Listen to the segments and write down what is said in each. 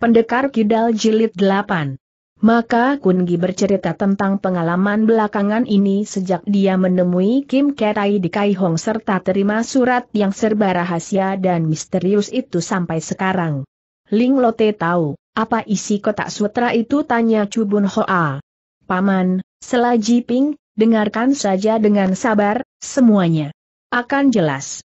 Pendekar Kidal Jilid 8 maka Gi bercerita tentang pengalaman belakangan ini sejak dia menemui Kim Ketai di Kai Hong serta terima surat yang serba rahasia dan misterius itu sampai sekarang. Ling Lote tahu, apa isi kotak sutra itu tanya Chubun Hoa. Paman, Selaji Ping, dengarkan saja dengan sabar, semuanya. Akan jelas.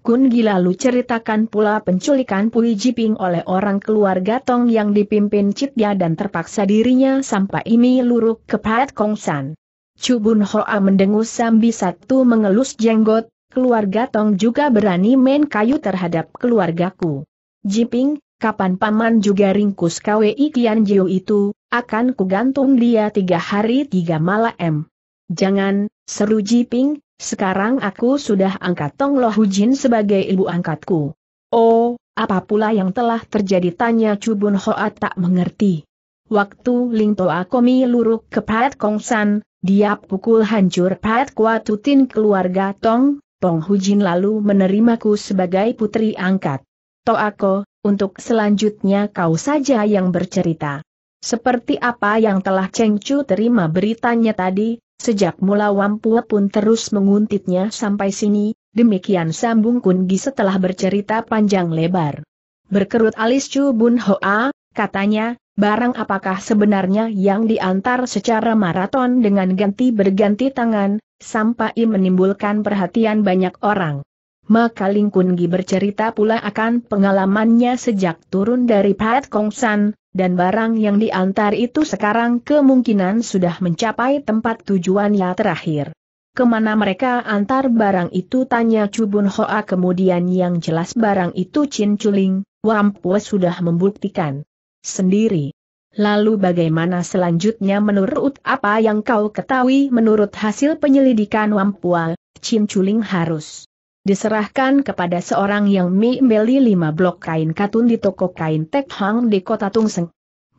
Kun gila lu ceritakan pula penculikan Pui Jiping oleh orang keluarga Tong yang dipimpin Citya dan terpaksa dirinya sampai ini luruk ke Pat Kongsan. Cubun Hoa mendengus sambil satu mengelus jenggot, keluarga Tong juga berani main kayu terhadap keluargaku. Jiping, kapan paman juga ringkus KWI Kian Jiu itu, akan kugantung dia tiga hari tiga malam. Jangan, seru Jiping, sekarang aku sudah angkat Tong Lo Hujin sebagai ibu angkatku. Oh, apa pula yang telah terjadi tanya Cubun Hoat tak mengerti. Waktu Ling Toa Komi luruk ke Pat Kong San, dia pukul hancur Pat Tutin keluarga Tong, Tong Hujin lalu menerimaku sebagai putri angkat. Toako, untuk selanjutnya kau saja yang bercerita. Seperti apa yang telah Cheng Chu terima beritanya tadi, Sejak mula Wampua pun terus menguntitnya sampai sini, demikian sambung Kungi setelah bercerita panjang lebar. Berkerut alis Chu Bun Hoa, katanya, barang apakah sebenarnya yang diantar secara maraton dengan ganti berganti tangan, sampai menimbulkan perhatian banyak orang. Maka Ling Kungi bercerita pula akan pengalamannya sejak turun dari Pat Kongsan, dan barang yang diantar itu sekarang kemungkinan sudah mencapai tempat tujuannya terakhir. Kemana mereka antar barang itu tanya Cubun Hoa kemudian yang jelas barang itu Chin Chuling, Wampu sudah membuktikan sendiri. Lalu bagaimana selanjutnya menurut apa yang kau ketahui menurut hasil penyelidikan Wampua, Chin Chuling harus diserahkan kepada seorang yang membeli lima blok kain katun di toko kain Tek Hang di kota Tungseng.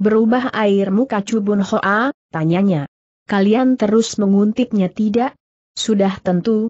Berubah air muka Cubun Hoa, tanyanya. Kalian terus menguntiknya tidak? Sudah tentu,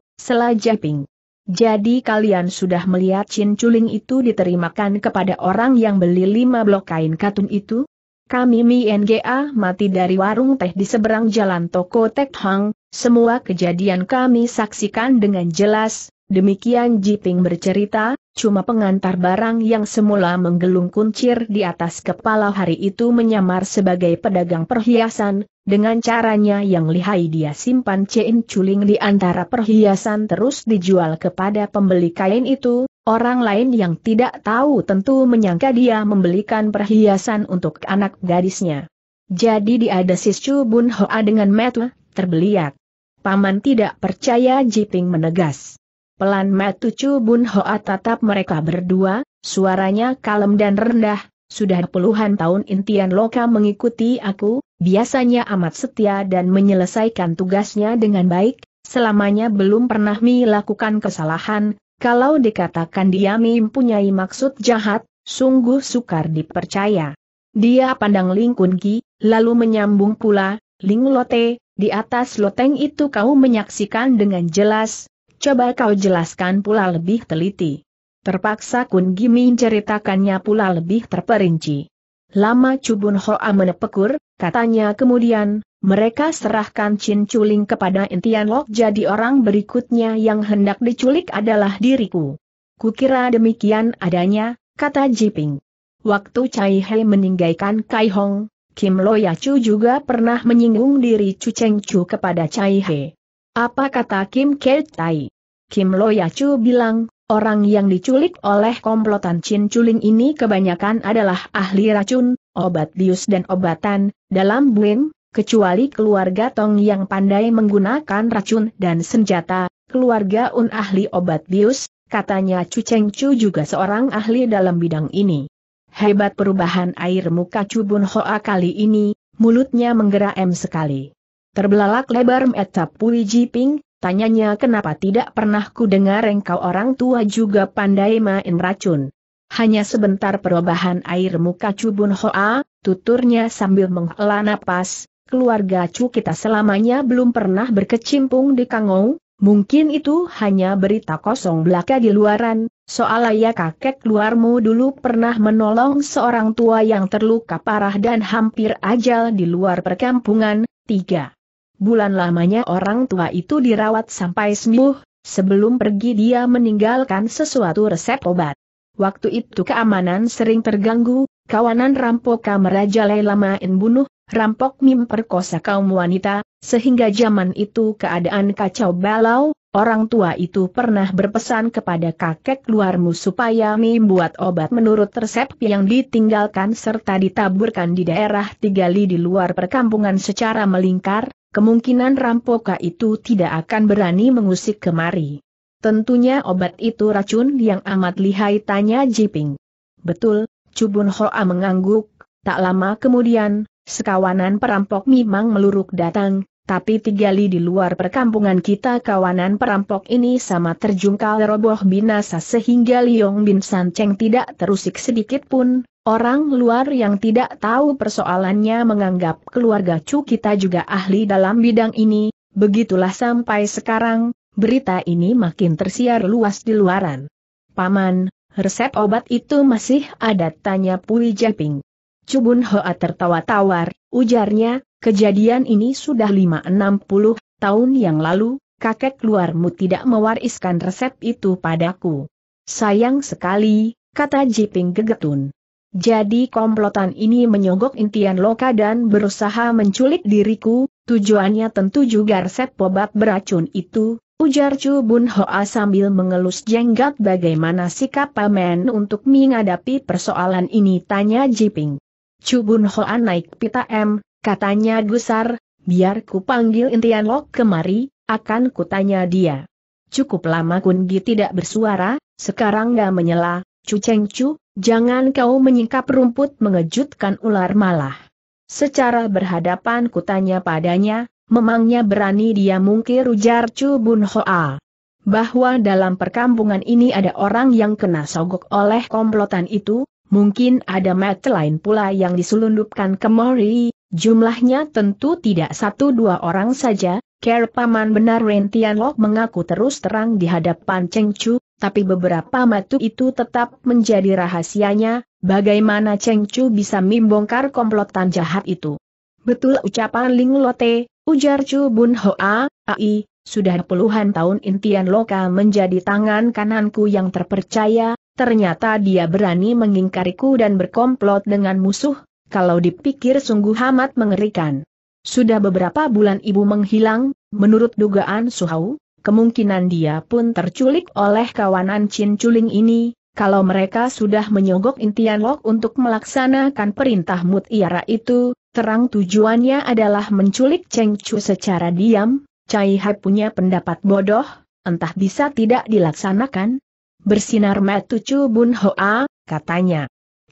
jeping. Jadi kalian sudah melihat Chuling itu diterimakan kepada orang yang beli lima blok kain katun itu? Kami Mi nga mati dari warung teh di seberang jalan toko Tek Hang, semua kejadian kami saksikan dengan jelas, Demikian Jiping bercerita, cuma pengantar barang yang semula menggelung kuncir di atas kepala hari itu menyamar sebagai pedagang perhiasan, dengan caranya yang lihai dia simpan cein culing di antara perhiasan terus dijual kepada pembeli kain itu, orang lain yang tidak tahu tentu menyangka dia membelikan perhiasan untuk anak gadisnya. Jadi dia ada Siscu Bun Hoa dengan metu, terbeliak. Paman tidak percaya Jiping menegas. Pelan matu Chu Bun Hoa tatap mereka berdua, suaranya kalem dan rendah, sudah puluhan tahun Intian Loka mengikuti aku, biasanya amat setia dan menyelesaikan tugasnya dengan baik, selamanya belum pernah Mi lakukan kesalahan, kalau dikatakan dia Mi mempunyai maksud jahat, sungguh sukar dipercaya. Dia pandang Ling Kun Gi, lalu menyambung pula, Ling Lote, di atas loteng itu kau menyaksikan dengan jelas, Coba kau jelaskan pula lebih teliti. Terpaksa Kun Gimin ceritakannya pula lebih terperinci. Lama Cubun Hoa menepekur, katanya kemudian, mereka serahkan Chin Chuling kepada Intian Lok jadi orang berikutnya yang hendak diculik adalah diriku. Kukira demikian adanya, kata Jiping. Waktu cai He meninggalkan Kai Hong, Kim chu juga pernah menyinggung diri Chu Cheng Chu kepada cai He. Apa kata Kim Kertai? Kim Lo Loyacu bilang, orang yang diculik oleh komplotan Chin Chuling ini kebanyakan adalah ahli racun, obat bius dan obatan, dalam Bling, kecuali keluarga Tong yang pandai menggunakan racun dan senjata, keluarga Un ahli obat bius, katanya Chu Cheng Chu juga seorang ahli dalam bidang ini. Hebat perubahan air muka Chu Bun Hoa kali ini, mulutnya menggeram sekali. Terbelalak lebar Meta Pui Jiping, tanyanya kenapa tidak pernah ku dengar engkau orang tua juga pandai main racun. Hanya sebentar perubahan air muka Cubun Hoa, tuturnya sambil menghela napas, keluarga Cu kita selamanya belum pernah berkecimpung di Kangou, mungkin itu hanya berita kosong belaka di luaran, soal ayah kakek luarmu dulu pernah menolong seorang tua yang terluka parah dan hampir ajal di luar perkampungan, 3 bulan lamanya orang tua itu dirawat sampai sembuh, sebelum pergi dia meninggalkan sesuatu resep obat. Waktu itu keamanan sering terganggu, kawanan rampoka merajalela main bunuh, rampok mim perkosa kaum wanita, sehingga zaman itu keadaan kacau balau, orang tua itu pernah berpesan kepada kakek luarmu supaya mim buat obat menurut resep yang ditinggalkan serta ditaburkan di daerah tiga li di luar perkampungan secara melingkar, kemungkinan rampoka itu tidak akan berani mengusik kemari. Tentunya obat itu racun yang amat lihai tanya Jiping. Betul, Cubun Hoa mengangguk, tak lama kemudian, sekawanan perampok memang meluruk datang, tapi tiga li di luar perkampungan kita kawanan perampok ini sama terjungkal roboh binasa sehingga Liong Bin San Cheng tidak terusik sedikit pun. Orang luar yang tidak tahu persoalannya menganggap keluarga Chu kita juga ahli dalam bidang ini, begitulah sampai sekarang, berita ini makin tersiar luas di luaran. Paman, resep obat itu masih ada tanya Pui Japing. Cubun Hoa tertawa tawar, ujarnya, Kejadian ini sudah 560 tahun yang lalu, kakek luarmu tidak mewariskan resep itu padaku. Sayang sekali, kata Jiping gegetun. Jadi komplotan ini menyogok intian loka dan berusaha menculik diriku, tujuannya tentu juga resep obat beracun itu, ujar Chu Bun Hoa sambil mengelus jenggot bagaimana sikap pamen untuk menghadapi persoalan ini tanya Jiping. Chu Bun Hoa naik pita M, Katanya gusar, biar ku panggil Intian Lok kemari, akan kutanya dia. Cukup lama Kungi tidak bersuara, sekarang gak menyela, Cu Cheng cu, jangan kau menyingkap rumput mengejutkan ular malah. Secara berhadapan kutanya padanya, memangnya berani dia mungkir ujar cu Bun Hoa. Bahwa dalam perkampungan ini ada orang yang kena sogok oleh komplotan itu, mungkin ada mat lain pula yang diselundupkan ke Mori, Jumlahnya tentu tidak satu dua orang saja, Ker Paman benar Rentian Lok mengaku terus terang di hadapan Cheng Chu, tapi beberapa matu itu tetap menjadi rahasianya, bagaimana Cheng Chu bisa membongkar komplotan jahat itu. Betul ucapan Ling Lote, ujar Chu Bun Hoa, ai, sudah puluhan tahun Intian Loka menjadi tangan kananku yang terpercaya, ternyata dia berani mengingkariku dan berkomplot dengan musuh, kalau dipikir sungguh amat mengerikan. Sudah beberapa bulan ibu menghilang, menurut dugaan Suhau, kemungkinan dia pun terculik oleh kawanan Chin Chuling ini, kalau mereka sudah menyogok intian Lok untuk melaksanakan perintah mutiara itu, terang tujuannya adalah menculik Cheng Chu secara diam, Cai Hai punya pendapat bodoh, entah bisa tidak dilaksanakan. Bersinar Chu Bun Hoa, katanya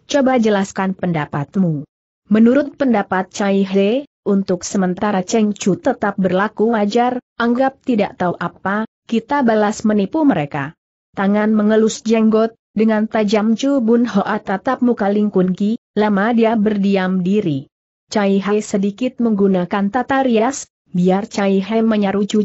coba jelaskan pendapatmu. Menurut pendapat Cai He, untuk sementara Cheng Chu tetap berlaku wajar, anggap tidak tahu apa, kita balas menipu mereka. Tangan mengelus jenggot, dengan tajam Chu Bun Hoa tatap muka Ling Kun Ki, lama dia berdiam diri. Cai Hai sedikit menggunakan tata rias, Biar Cai He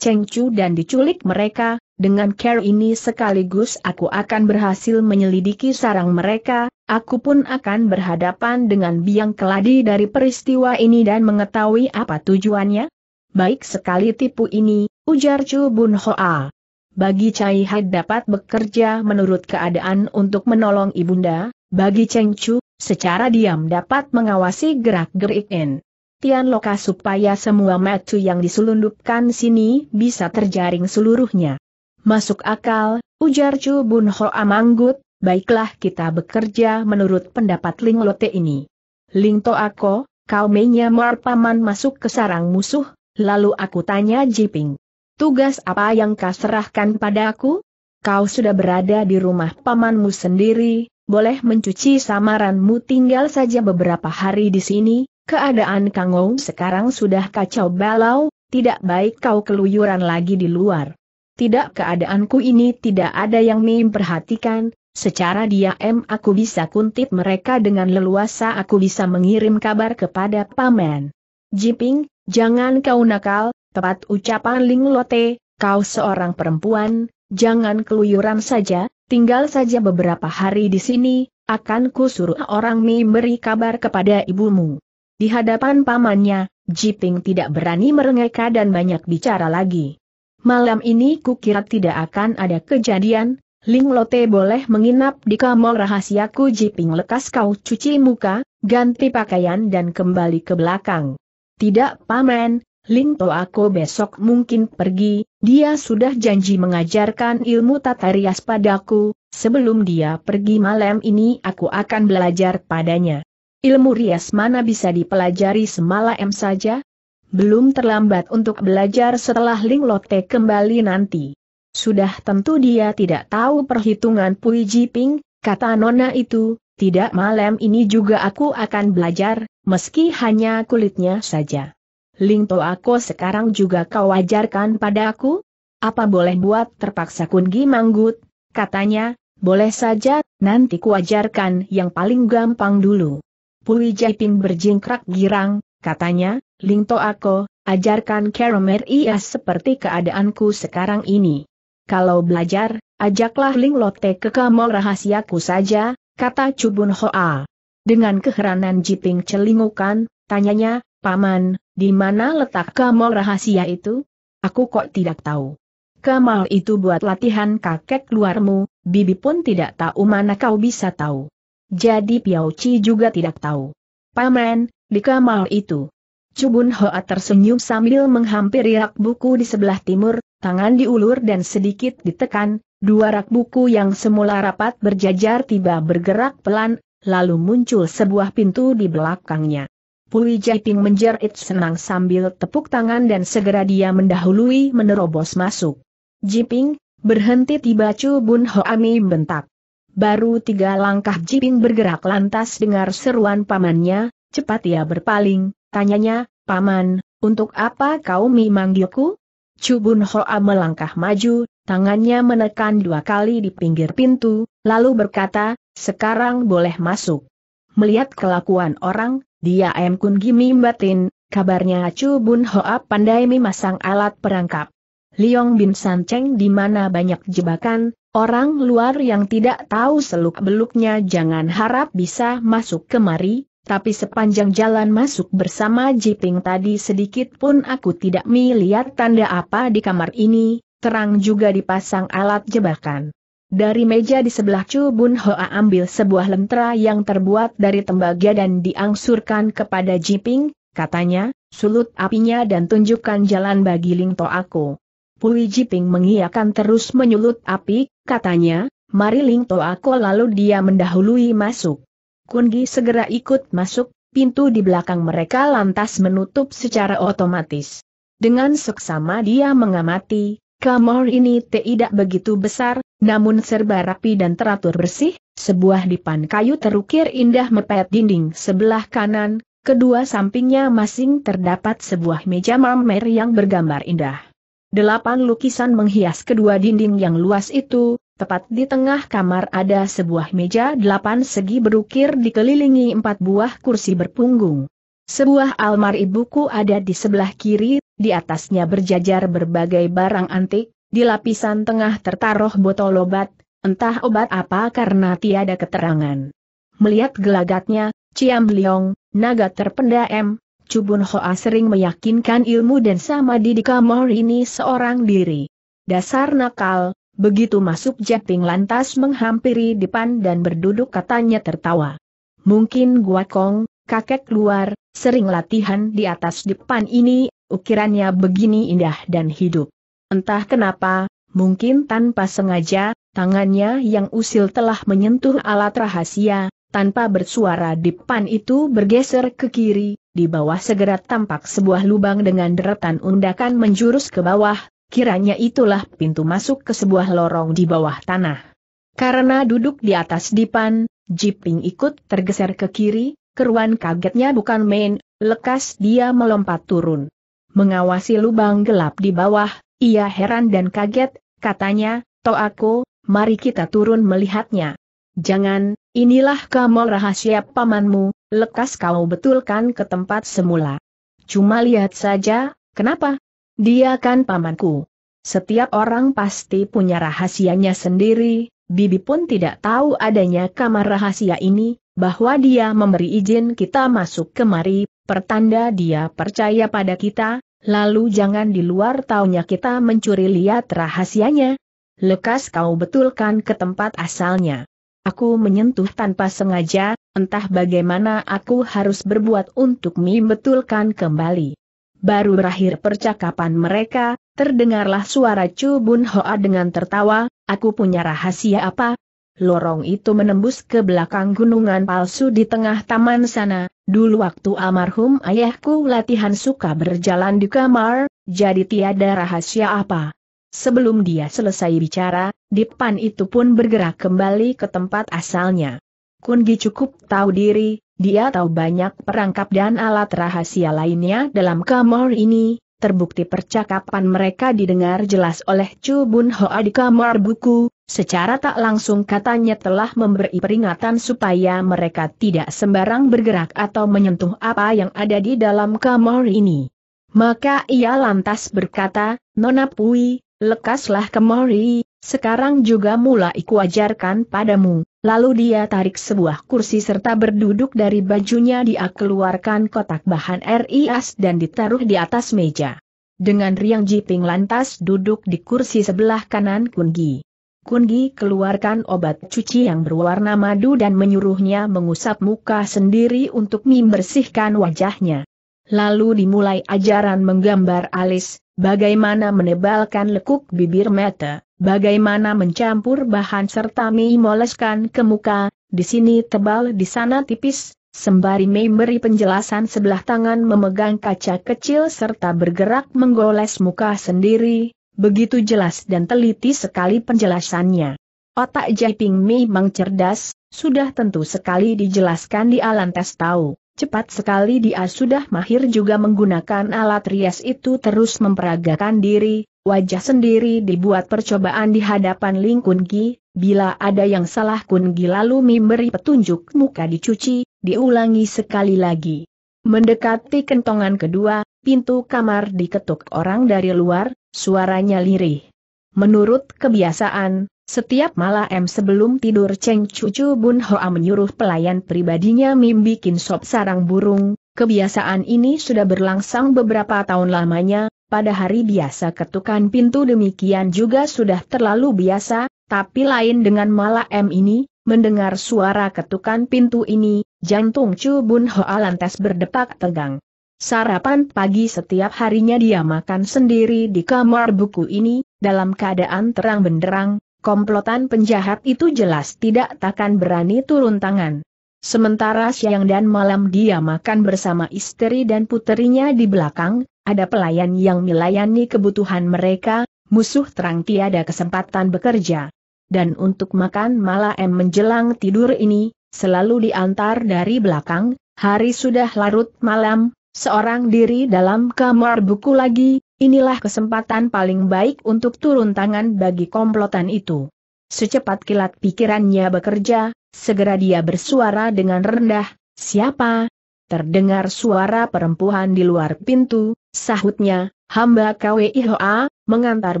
Cheng Chu dan diculik mereka, dengan care ini sekaligus aku akan berhasil menyelidiki sarang mereka, aku pun akan berhadapan dengan biang keladi dari peristiwa ini dan mengetahui apa tujuannya. Baik sekali tipu ini, ujar Chu Bun Hoa. Bagi Cai He dapat bekerja menurut keadaan untuk menolong ibunda, bagi Cheng Chu, secara diam dapat mengawasi gerak-gerik N. Tian Loka supaya semua metu yang diselundupkan sini bisa terjaring seluruhnya. Masuk akal, ujar Chu Bun Ho Amanggut, baiklah kita bekerja menurut pendapat Ling Lote ini. Ling To Ako, kau menyamar paman masuk ke sarang musuh, lalu aku tanya Jiping. Tugas apa yang kau serahkan pada aku? Kau sudah berada di rumah pamanmu sendiri, boleh mencuci samaranmu tinggal saja beberapa hari di sini, Keadaan Kangou sekarang sudah kacau balau, tidak baik kau keluyuran lagi di luar. Tidak keadaanku ini tidak ada yang memperhatikan, perhatikan, secara diam aku bisa kuntit mereka dengan leluasa aku bisa mengirim kabar kepada Paman. Jiping, jangan kau nakal, tepat ucapan Ling Lote, kau seorang perempuan, jangan keluyuran saja, tinggal saja beberapa hari di sini, akan ku suruh orang memberi beri kabar kepada ibumu. Di hadapan pamannya, Jiping tidak berani merengeka dan banyak bicara lagi. Malam ini kukira tidak akan ada kejadian, Ling Lote boleh menginap di kamar rahasiaku Jiping lekas kau cuci muka, ganti pakaian dan kembali ke belakang. Tidak paman, Ling To aku besok mungkin pergi, dia sudah janji mengajarkan ilmu tata rias padaku, sebelum dia pergi malam ini aku akan belajar padanya. Ilmu rias mana bisa dipelajari semalam saja? Belum terlambat untuk belajar setelah Ling Lote kembali nanti. Sudah tentu dia tidak tahu perhitungan Pui Jiping, kata Nona itu, tidak malam ini juga aku akan belajar, meski hanya kulitnya saja. Ling To aku sekarang juga kau ajarkan padaku? Apa boleh buat terpaksa Kungi Manggut? Katanya, boleh saja, nanti kuajarkan yang paling gampang dulu. Pui Jaiping berjingkrak girang, katanya, Lingto Ako, ajarkan Keromer ia seperti keadaanku sekarang ini. Kalau belajar, ajaklah Ling Lotte ke kamar rahasiaku saja, kata Cubun Hoa. Dengan keheranan Jiping celingukan, tanyanya, Paman, di mana letak kamar rahasia itu? Aku kok tidak tahu. Kamal itu buat latihan kakek luarmu, bibi pun tidak tahu mana kau bisa tahu. Jadi Piao Chi juga tidak tahu. Paman, di kamar itu. Cubun Hoa tersenyum sambil menghampiri rak buku di sebelah timur, tangan diulur dan sedikit ditekan, dua rak buku yang semula rapat berjajar tiba bergerak pelan, lalu muncul sebuah pintu di belakangnya. Pui Jaiping menjerit senang sambil tepuk tangan dan segera dia mendahului menerobos masuk. Jiping, berhenti tiba Cubun Hoa mi bentak. Baru tiga langkah Jiping bergerak lantas dengar seruan pamannya, cepat ia berpaling, tanyanya, Paman, untuk apa kau memanggilku? Cubun Hoa melangkah maju, tangannya menekan dua kali di pinggir pintu, lalu berkata, sekarang boleh masuk. Melihat kelakuan orang, dia em Kun Gimi batin, kabarnya Cubun Hoa pandai memasang alat perangkap. Liong Bin San Cheng di mana banyak jebakan, Orang luar yang tidak tahu seluk-beluknya jangan harap bisa masuk kemari, tapi sepanjang jalan masuk bersama Jiping tadi sedikit pun aku tidak melihat tanda apa di kamar ini, terang juga dipasang alat jebakan. Dari meja di sebelah Chu Bun Hoa ambil sebuah lentera yang terbuat dari tembaga dan diangsurkan kepada Jiping, katanya, sulut apinya dan tunjukkan jalan bagi Lingto aku. Pui Jiping mengiakan terus menyulut api, katanya, mari Lingto aku lalu dia mendahului masuk. Kungi segera ikut masuk, pintu di belakang mereka lantas menutup secara otomatis. Dengan seksama dia mengamati, kamar ini tidak begitu besar, namun serba rapi dan teratur bersih, sebuah dipan kayu terukir indah mepet dinding sebelah kanan, kedua sampingnya masing terdapat sebuah meja marmer yang bergambar indah. Delapan lukisan menghias kedua dinding yang luas itu, tepat di tengah kamar ada sebuah meja delapan segi berukir dikelilingi empat buah kursi berpunggung. Sebuah almari buku ada di sebelah kiri, di atasnya berjajar berbagai barang antik, di lapisan tengah tertaruh botol obat, entah obat apa karena tiada keterangan. Melihat gelagatnya, Ciam Liong, naga terpendam, Cubun Hoa sering meyakinkan ilmu dan sama di kamar ini seorang diri. Dasar nakal, begitu masuk Jeping lantas menghampiri depan dan berduduk katanya tertawa. Mungkin gua kong, kakek luar, sering latihan di atas depan ini, ukirannya begini indah dan hidup. Entah kenapa, mungkin tanpa sengaja, tangannya yang usil telah menyentuh alat rahasia, tanpa bersuara depan itu bergeser ke kiri, di bawah segera tampak sebuah lubang dengan deretan undakan menjurus ke bawah, kiranya itulah pintu masuk ke sebuah lorong di bawah tanah. Karena duduk di atas dipan, Jiping ikut tergeser ke kiri, keruan kagetnya bukan main, lekas dia melompat turun. Mengawasi lubang gelap di bawah, ia heran dan kaget, katanya, aku, mari kita turun melihatnya. Jangan, inilah kamar rahasia pamanmu, lekas kau betulkan ke tempat semula. Cuma lihat saja, kenapa? Dia kan pamanku. Setiap orang pasti punya rahasianya sendiri, Bibi pun tidak tahu adanya kamar rahasia ini, bahwa dia memberi izin kita masuk kemari, pertanda dia percaya pada kita, lalu jangan di luar taunya kita mencuri lihat rahasianya. Lekas kau betulkan ke tempat asalnya. Aku menyentuh tanpa sengaja, entah bagaimana aku harus berbuat untuk membetulkan kembali. Baru berakhir percakapan mereka, terdengarlah suara Chu Bun Hoa dengan tertawa, aku punya rahasia apa? Lorong itu menembus ke belakang gunungan palsu di tengah taman sana, dulu waktu almarhum ayahku latihan suka berjalan di kamar, jadi tiada rahasia apa. Sebelum dia selesai bicara, Dipan itu pun bergerak kembali ke tempat asalnya. Kungi cukup tahu diri, dia tahu banyak perangkap dan alat rahasia lainnya dalam kamar ini, terbukti percakapan mereka didengar jelas oleh Chu Bun Hoa di kamar buku, secara tak langsung katanya telah memberi peringatan supaya mereka tidak sembarang bergerak atau menyentuh apa yang ada di dalam kamar ini. Maka ia lantas berkata, Nona Pui, lekaslah kemari, sekarang juga mulai kuajarkan padamu. Lalu dia tarik sebuah kursi serta berduduk dari bajunya dia keluarkan kotak bahan RIAS dan ditaruh di atas meja. Dengan riang jiping lantas duduk di kursi sebelah kanan Kungi. Kungi keluarkan obat cuci yang berwarna madu dan menyuruhnya mengusap muka sendiri untuk membersihkan wajahnya. Lalu dimulai ajaran menggambar alis, Bagaimana menebalkan lekuk bibir mata, bagaimana mencampur bahan serta mie moleskan ke muka, di sini tebal di sana tipis, Sembari Mei memberi penjelasan sebelah tangan memegang kaca kecil serta bergerak menggoles muka sendiri, begitu jelas dan teliti sekali penjelasannya. Otak Ping Mei memang cerdas, sudah tentu sekali dijelaskan di alam tes tahu. Cepat sekali dia sudah mahir juga menggunakan alat rias itu terus memperagakan diri, wajah sendiri dibuat percobaan di hadapan Ling Kun bila ada yang salah Kun Gi lalu memberi petunjuk muka dicuci, diulangi sekali lagi. Mendekati kentongan kedua, pintu kamar diketuk orang dari luar, suaranya lirih. Menurut kebiasaan, setiap malam sebelum tidur Cheng Cucu Bun Hoa menyuruh pelayan pribadinya Mim bikin sop sarang burung, kebiasaan ini sudah berlangsung beberapa tahun lamanya, pada hari biasa ketukan pintu demikian juga sudah terlalu biasa, tapi lain dengan malam ini, mendengar suara ketukan pintu ini, jantung cucu Bun Hoa lantas berdepak tegang. Sarapan pagi setiap harinya dia makan sendiri di kamar buku ini, dalam keadaan terang benderang, komplotan penjahat itu jelas tidak takkan berani turun tangan. Sementara siang dan malam dia makan bersama istri dan puterinya di belakang, ada pelayan yang melayani kebutuhan mereka, musuh terang tiada kesempatan bekerja. Dan untuk makan malah malam menjelang tidur ini, selalu diantar dari belakang, hari sudah larut malam, seorang diri dalam kamar buku lagi, Inilah kesempatan paling baik untuk turun tangan bagi komplotan itu. Secepat kilat pikirannya bekerja, segera dia bersuara dengan rendah, siapa? Terdengar suara perempuan di luar pintu, sahutnya, hamba KWIHOA, mengantar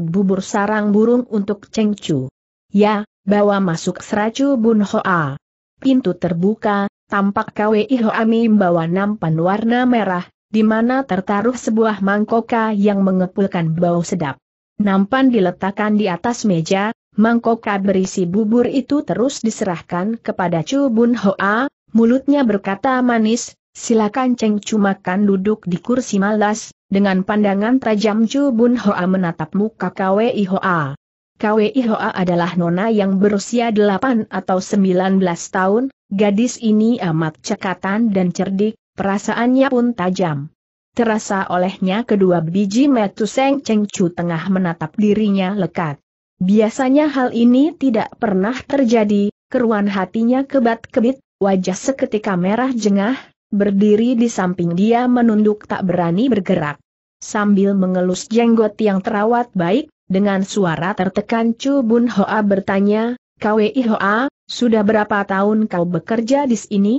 bubur sarang burung untuk cengcu. Ya, bawa masuk seracu Bun Hoa. Pintu terbuka, tampak KWIHOA membawa nampan warna merah, di mana tertaruh sebuah mangkoka yang mengepulkan bau sedap. Nampan diletakkan di atas meja, mangkoka berisi bubur itu terus diserahkan kepada Chu Bun Hoa, mulutnya berkata manis, silakan Cheng Chu makan duduk di kursi malas, dengan pandangan tajam Chu Bun Hoa menatap muka Kwei Hoa. Kwei Hoa adalah nona yang berusia 8 atau 19 tahun, gadis ini amat cekatan dan cerdik, Perasaannya pun tajam. Terasa olehnya kedua biji metu Seng Cheng tengah menatap dirinya lekat. Biasanya hal ini tidak pernah terjadi, keruan hatinya kebat-kebit, wajah seketika merah jengah, berdiri di samping dia menunduk tak berani bergerak. Sambil mengelus jenggot yang terawat baik, dengan suara tertekan Chu Bun Hoa bertanya, KWI Hoa, sudah berapa tahun kau bekerja di sini?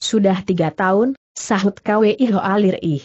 Sudah tiga tahun, Sahut Kwe Iho Alir Ih.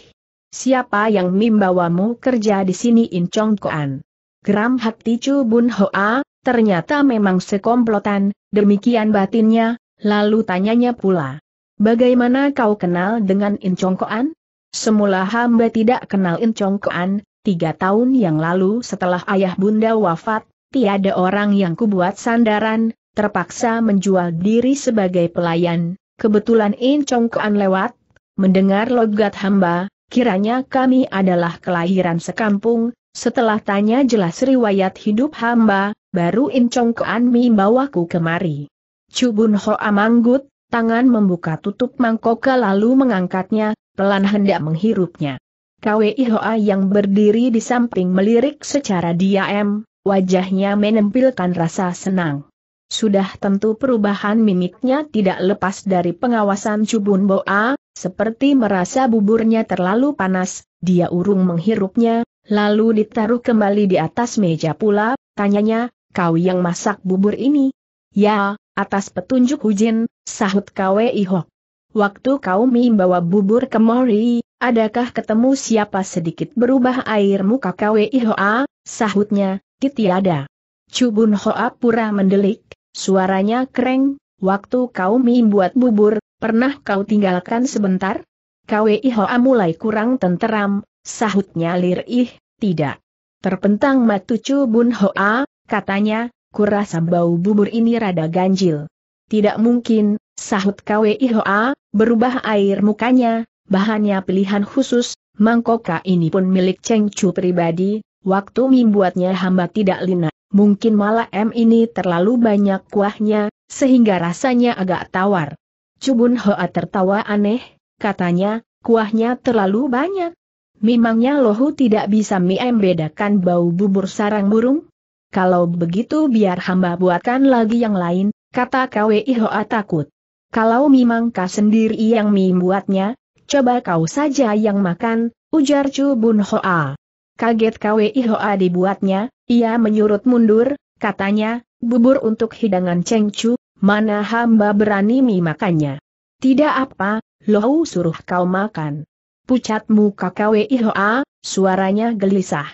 Siapa yang membawamu kerja di sini Chong Koan? Geram hati Chu Bun Hoa, ternyata memang sekomplotan, demikian batinnya, lalu tanyanya pula. Bagaimana kau kenal dengan Chong Koan? Semula hamba tidak kenal Chong Koan, tiga tahun yang lalu setelah ayah bunda wafat, tiada orang yang kubuat sandaran, terpaksa menjual diri sebagai pelayan, kebetulan Chong Koan lewat, mendengar logat hamba, kiranya kami adalah kelahiran sekampung, setelah tanya jelas riwayat hidup hamba, baru Incong ke Anmi bawaku kemari. Cubun ho amanggut, tangan membuka tutup mangkoka lalu mengangkatnya, pelan hendak menghirupnya. KWI Hoa yang berdiri di samping melirik secara diam, wajahnya menempilkan rasa senang. Sudah tentu perubahan mimiknya tidak lepas dari pengawasan Cubun Boa, seperti merasa buburnya terlalu panas, dia urung menghirupnya, lalu ditaruh kembali di atas meja pula, tanyanya, kau yang masak bubur ini? Ya, atas petunjuk Hujin, sahut Kwe Ihok. Waktu kau membawa bubur ke Mori, adakah ketemu siapa sedikit berubah air muka Kwe Ihoa, ah, sahutnya, ada. Cubun Hoa pura mendelik, suaranya keren. waktu kau membuat bubur, pernah kau tinggalkan sebentar? Kweihoa mulai kurang tenteram, sahutnya lirih, tidak. Terpentang Matucu Bun Hoa, katanya, kurasa bau bubur ini rada ganjil. Tidak mungkin, sahut Kweihoa. berubah air mukanya, bahannya pilihan khusus, mangkoka ini pun milik Cheng Chu pribadi, waktu membuatnya hamba tidak lina. Mungkin malah M ini terlalu banyak kuahnya, sehingga rasanya agak tawar. Cubun Hoa tertawa aneh, katanya, kuahnya terlalu banyak. Memangnya lohu tidak bisa membedakan bedakan bau bubur sarang burung? Kalau begitu biar hamba buatkan lagi yang lain, kata KWI Hoa takut. Kalau memang kau sendiri yang mie buatnya, coba kau saja yang makan, ujar Cubun Hoa. Kaget KWI Hoa dibuatnya, ia menyurut mundur, katanya, bubur untuk hidangan cengcu, mana hamba berani memakannya. Tidak apa, loh suruh kau makan. Pucat muka Kwei Hoa, suaranya gelisah.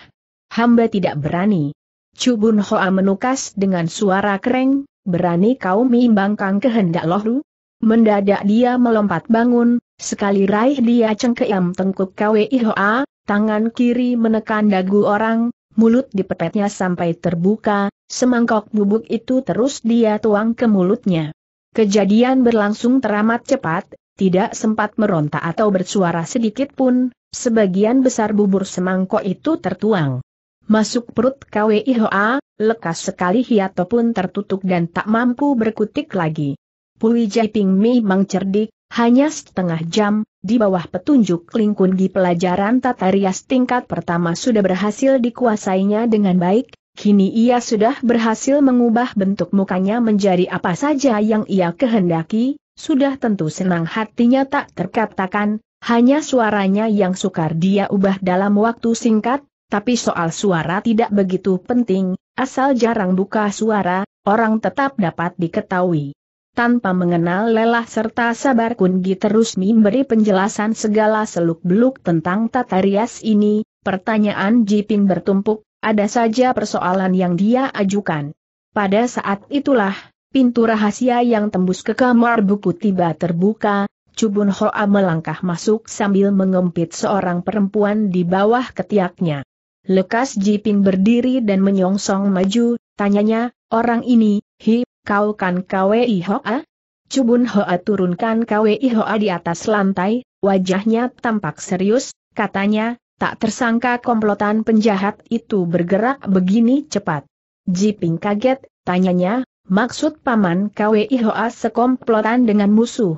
Hamba tidak berani. Cubun Hoa menukas dengan suara kering, berani kau mimbangkan kehendak lohu? Mendadak dia melompat bangun, sekali raih dia cengkeam tengkuk Kwei Hoa, tangan kiri menekan dagu orang, mulut dipepetnya sampai terbuka, semangkok bubuk itu terus dia tuang ke mulutnya. Kejadian berlangsung teramat cepat, tidak sempat meronta atau bersuara sedikit pun, sebagian besar bubur semangkok itu tertuang. Masuk perut KWIHOA, lekas sekali Hiato pun tertutup dan tak mampu berkutik lagi. Pui Ping memang cerdik, hanya setengah jam, di bawah petunjuk Lingkun di pelajaran tata rias tingkat pertama sudah berhasil dikuasainya dengan baik, kini ia sudah berhasil mengubah bentuk mukanya menjadi apa saja yang ia kehendaki, sudah tentu senang hatinya tak terkatakan, hanya suaranya yang sukar dia ubah dalam waktu singkat, tapi soal suara tidak begitu penting, asal jarang buka suara, orang tetap dapat diketahui tanpa mengenal lelah serta sabar Kungi terus memberi penjelasan segala seluk-beluk tentang tata rias ini, pertanyaan Jipin bertumpuk, ada saja persoalan yang dia ajukan. Pada saat itulah, pintu rahasia yang tembus ke kamar buku tiba terbuka, Cubun Hoa melangkah masuk sambil mengempit seorang perempuan di bawah ketiaknya. Lekas Jiping berdiri dan menyongsong maju, tanyanya, orang ini, hi, Kau kan Kwei Hoa? Cubun Hoa turunkan Kwei Hoa di atas lantai, wajahnya tampak serius, katanya, tak tersangka komplotan penjahat itu bergerak begini cepat. Jiping kaget, tanyanya, maksud paman Kwei Hoa sekomplotan dengan musuh.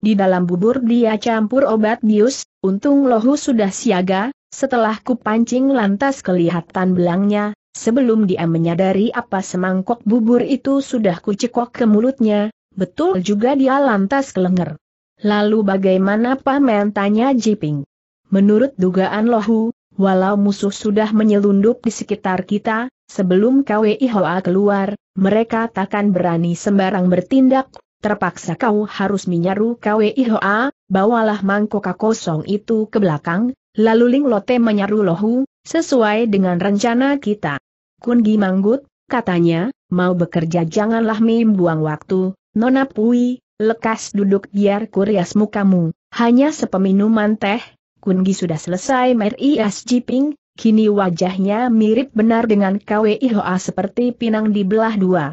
Di dalam bubur dia campur obat bius, untung lohu sudah siaga, setelah kupancing lantas kelihatan belangnya, Sebelum dia menyadari apa semangkok bubur itu sudah kucekok ke mulutnya, betul juga dia lantas kelenger. Lalu bagaimana pamen tanya Jiping? Menurut dugaan Lohu, walau musuh sudah menyelundup di sekitar kita, sebelum KWI Hoa keluar, mereka takkan berani sembarang bertindak, terpaksa kau harus menyaru KWI Hoa, bawalah mangkok kosong itu ke belakang, lalu Ling Lote menyaru Lohu, sesuai dengan rencana kita. Kun Gi manggut, katanya, mau bekerja janganlah mim buang waktu, Nona Pui, lekas duduk biar kuriasmu kamu, hanya sepeminuman teh, Kun Gi sudah selesai merias jiping, kini wajahnya mirip benar dengan KWI Hoa seperti pinang di belah dua.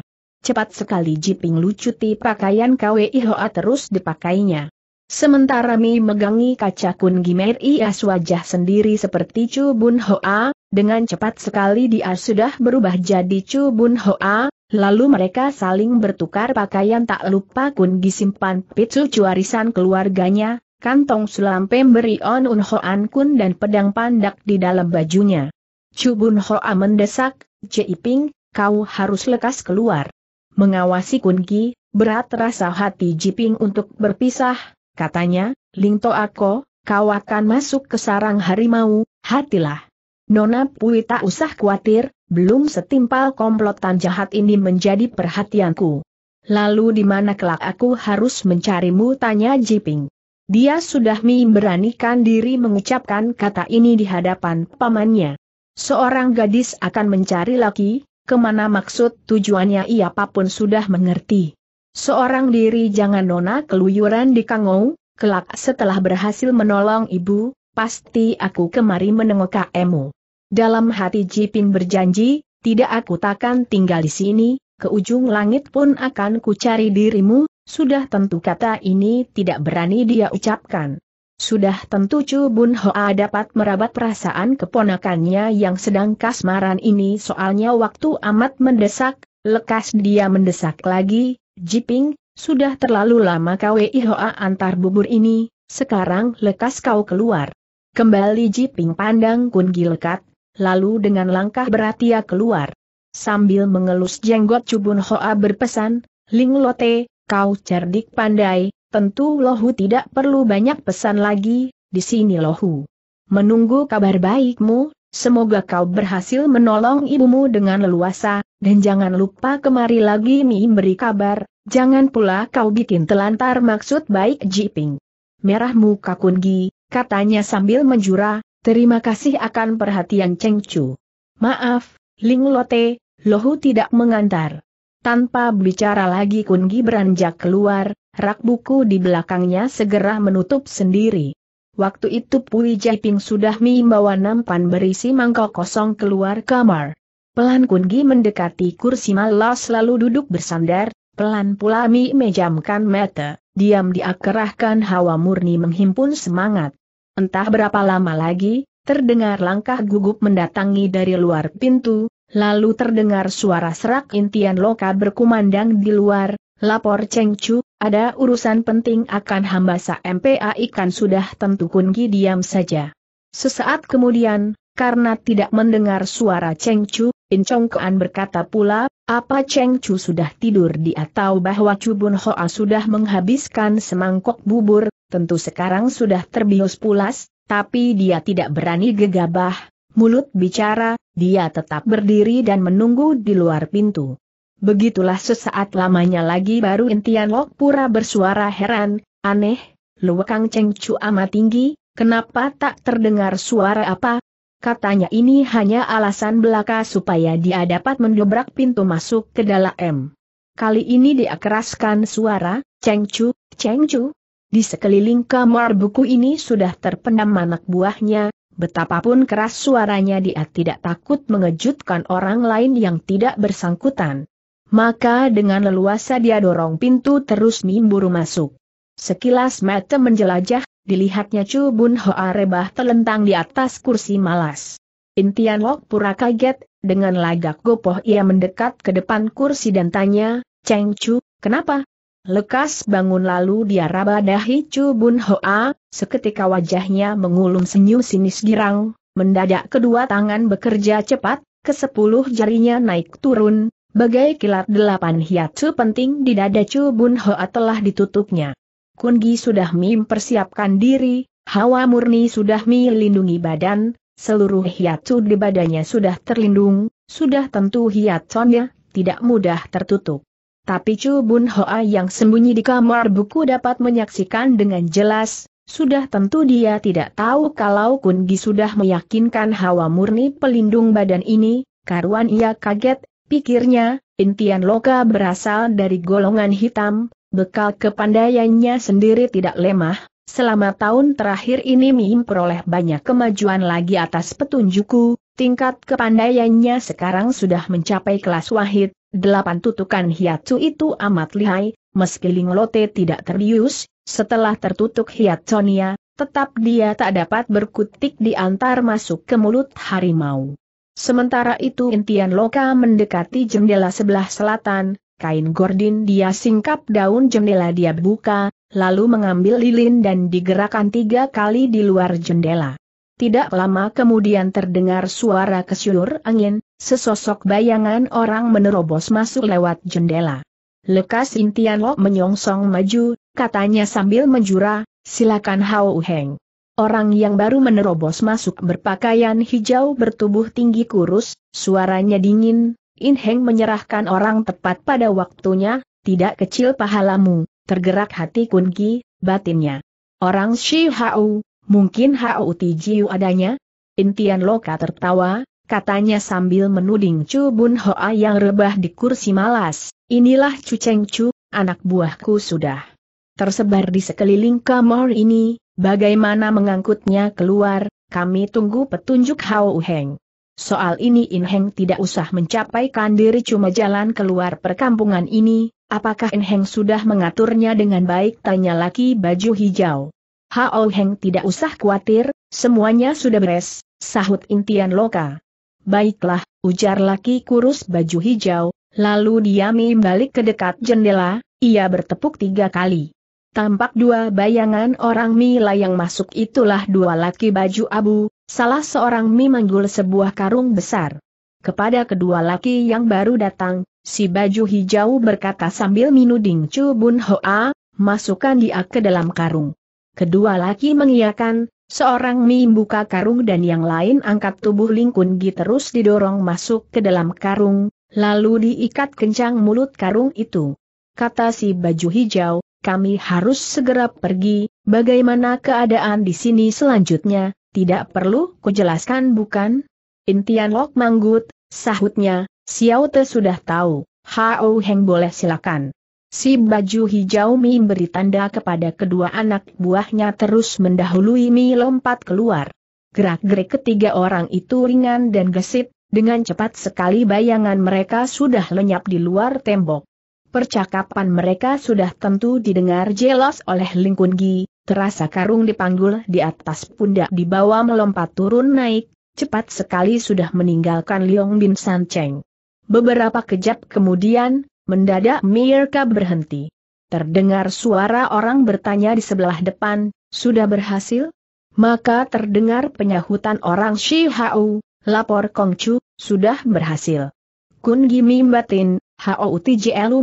Cepat sekali jiping lucuti pakaian KWI Hoa terus dipakainya. Sementara Mi megangi kaca kun Gimer Ias wajah sendiri seperti Chu Bun Hoa, dengan cepat sekali dia sudah berubah jadi Chu Bun Hoa, lalu mereka saling bertukar pakaian tak lupa kun Gisimpan picu cuarisan keluarganya, kantong sulam pemberi on un hoan kun dan pedang pandak di dalam bajunya. Chu Bun Hoa mendesak, Ji Ping, kau harus lekas keluar. Mengawasi Kun Gi, berat rasa hati Ji Ping untuk berpisah, katanya, Lingto Ako, kau akan masuk ke sarang harimau, hatilah. Nona Pui tak usah khawatir, belum setimpal komplotan jahat ini menjadi perhatianku. Lalu di mana kelak aku harus mencarimu tanya Jiping. Dia sudah beranikan diri mengucapkan kata ini di hadapan pamannya. Seorang gadis akan mencari laki, kemana maksud tujuannya ia apapun sudah mengerti. Seorang diri jangan nona keluyuran di Kangou, kelak setelah berhasil menolong ibu, pasti aku kemari menengok kamu. Dalam hati Jiping berjanji, tidak aku takkan tinggal di sini, ke ujung langit pun akan kucari dirimu, sudah tentu kata ini tidak berani dia ucapkan. Sudah tentu Chu Bun Hoa dapat merabat perasaan keponakannya yang sedang kasmaran ini soalnya waktu amat mendesak, lekas dia mendesak lagi, Jiping, sudah terlalu lama kau Hoa antar bubur ini, sekarang lekas kau keluar. Kembali Jiping pandang Kun Gi lekat, lalu dengan langkah berat ia keluar. Sambil mengelus jenggot Cubun Hoa berpesan, Ling Lote, kau cerdik pandai, tentu Lohu tidak perlu banyak pesan lagi, di sini Lohu. Menunggu kabar baikmu, Semoga kau berhasil menolong ibumu dengan leluasa, dan jangan lupa kemari lagi Mi beri kabar, jangan pula kau bikin telantar maksud baik Jiping. Merah muka Kungi, katanya sambil menjura, terima kasih akan perhatian Cheng Chu. Maaf, Ling Lote, Lohu tidak mengantar. Tanpa bicara lagi Kungi beranjak keluar, rak buku di belakangnya segera menutup sendiri. Waktu itu Pui Jaiping sudah membawa nampan berisi mangkok kosong keluar kamar. Pelan Kungi mendekati kursi malas lalu duduk bersandar, pelan pula Mi mejamkan mata, diam diakerahkan hawa murni menghimpun semangat. Entah berapa lama lagi, terdengar langkah gugup mendatangi dari luar pintu, lalu terdengar suara serak intian loka berkumandang di luar, Lapor Cheng Chu, ada urusan penting akan hamba sa ikan sudah tentu Kungi diam saja. Sesaat kemudian, karena tidak mendengar suara Cheng Chu, In Chong Kean berkata pula, apa Cheng Chu sudah tidur di atau bahwa Chu Bun Hoa sudah menghabiskan semangkok bubur, tentu sekarang sudah terbius pulas, tapi dia tidak berani gegabah, mulut bicara, dia tetap berdiri dan menunggu di luar pintu. Begitulah sesaat lamanya lagi baru Intian Lok Pura bersuara heran, aneh, luwakang Cheng Chu amat tinggi, kenapa tak terdengar suara apa? Katanya ini hanya alasan belaka supaya dia dapat mendobrak pintu masuk ke dalam M. Kali ini dia keraskan suara, Cheng Chu, Cheng Chu. Di sekeliling kamar buku ini sudah terpendam anak buahnya, betapapun keras suaranya dia tidak takut mengejutkan orang lain yang tidak bersangkutan. Maka dengan leluasa dia dorong pintu terus mimburu masuk. Sekilas mata menjelajah, dilihatnya Chu Bun Hoa rebah telentang di atas kursi malas. Intian Lok pura kaget, dengan lagak gopoh ia mendekat ke depan kursi dan tanya, Cheng Chu, kenapa? Lekas bangun lalu dia raba dahi Chu Bun Hoa, seketika wajahnya mengulung senyum sinis girang, mendadak kedua tangan bekerja cepat, ke sepuluh jarinya naik turun, Bagai kilat delapan cu penting di dada Chu Bun Hoa telah ditutupnya. Kun Gi sudah mempersiapkan diri, hawa murni sudah melindungi badan, seluruh cu di badannya sudah terlindung, sudah tentu hiatsonya tidak mudah tertutup. Tapi Chu Bun Hoa yang sembunyi di kamar buku dapat menyaksikan dengan jelas, sudah tentu dia tidak tahu kalau Kun Gi sudah meyakinkan hawa murni pelindung badan ini, karuan ia kaget Pikirnya, intian loka berasal dari golongan hitam, bekal kepandaiannya sendiri tidak lemah, Selama tahun terakhir ini mim peroleh banyak kemajuan lagi atas petunjukku, tingkat kepandaiannya sekarang sudah mencapai kelas wahid, delapan tutukan hiatsu itu amat lihai, meski Linglote tidak terbius, setelah tertutuk hiatsonia, tetap dia tak dapat berkutik di antar masuk ke mulut harimau. Sementara itu Intian Loka mendekati jendela sebelah selatan, kain gordin dia singkap daun jendela dia buka, lalu mengambil lilin dan digerakkan tiga kali di luar jendela. Tidak lama kemudian terdengar suara kesyur angin, sesosok bayangan orang menerobos masuk lewat jendela. Lekas Intian Lok menyongsong maju, katanya sambil menjura, silakan Hao Heng. Orang yang baru menerobos masuk berpakaian hijau bertubuh tinggi kurus, suaranya dingin, In Heng menyerahkan orang tepat pada waktunya, tidak kecil pahalamu, tergerak hati Kun Ki, batinnya. Orang Shi Hao, mungkin Hao Jiu adanya? Intian Loka tertawa, katanya sambil menuding Chu Bun Hoa yang rebah di kursi malas, inilah Chu Cheng Chu, anak buahku sudah tersebar di sekeliling kamar ini, Bagaimana mengangkutnya keluar, kami tunggu petunjuk Hao Heng. Soal ini In Heng tidak usah mencapaikan diri cuma jalan keluar perkampungan ini, apakah In Heng sudah mengaturnya dengan baik tanya laki baju hijau. Hao Heng tidak usah khawatir, semuanya sudah beres, sahut Intian Loka. Baiklah, ujar laki kurus baju hijau, lalu diami balik ke dekat jendela, ia bertepuk tiga kali tampak dua bayangan orang Mila yang masuk itulah dua laki baju abu, salah seorang Mi menggul sebuah karung besar. Kepada kedua laki yang baru datang, si baju hijau berkata sambil minuding Chu Bun Hoa, masukkan dia ke dalam karung. Kedua laki mengiyakan, seorang Mi buka karung dan yang lain angkat tubuh Lingkun Gi terus didorong masuk ke dalam karung, lalu diikat kencang mulut karung itu. Kata si baju hijau, kami harus segera pergi, bagaimana keadaan di sini selanjutnya, tidak perlu kujelaskan bukan? Intian Lok Manggut, sahutnya, Xiao Te sudah tahu, Hao Heng boleh silakan. Si baju hijau Mi beri tanda kepada kedua anak buahnya terus mendahului Mi lompat keluar. Gerak-gerik ketiga orang itu ringan dan gesit, dengan cepat sekali bayangan mereka sudah lenyap di luar tembok. Percakapan mereka sudah tentu didengar jelas oleh Lingkun Gi, terasa karung dipanggul di atas pundak di bawah melompat turun naik, cepat sekali sudah meninggalkan Liong Bin San Cheng. Beberapa kejap kemudian, mendadak Mirka berhenti. Terdengar suara orang bertanya di sebelah depan, sudah berhasil? Maka terdengar penyahutan orang Shi Hao, lapor Kong Chu, sudah berhasil. Kun Mim batin, Hao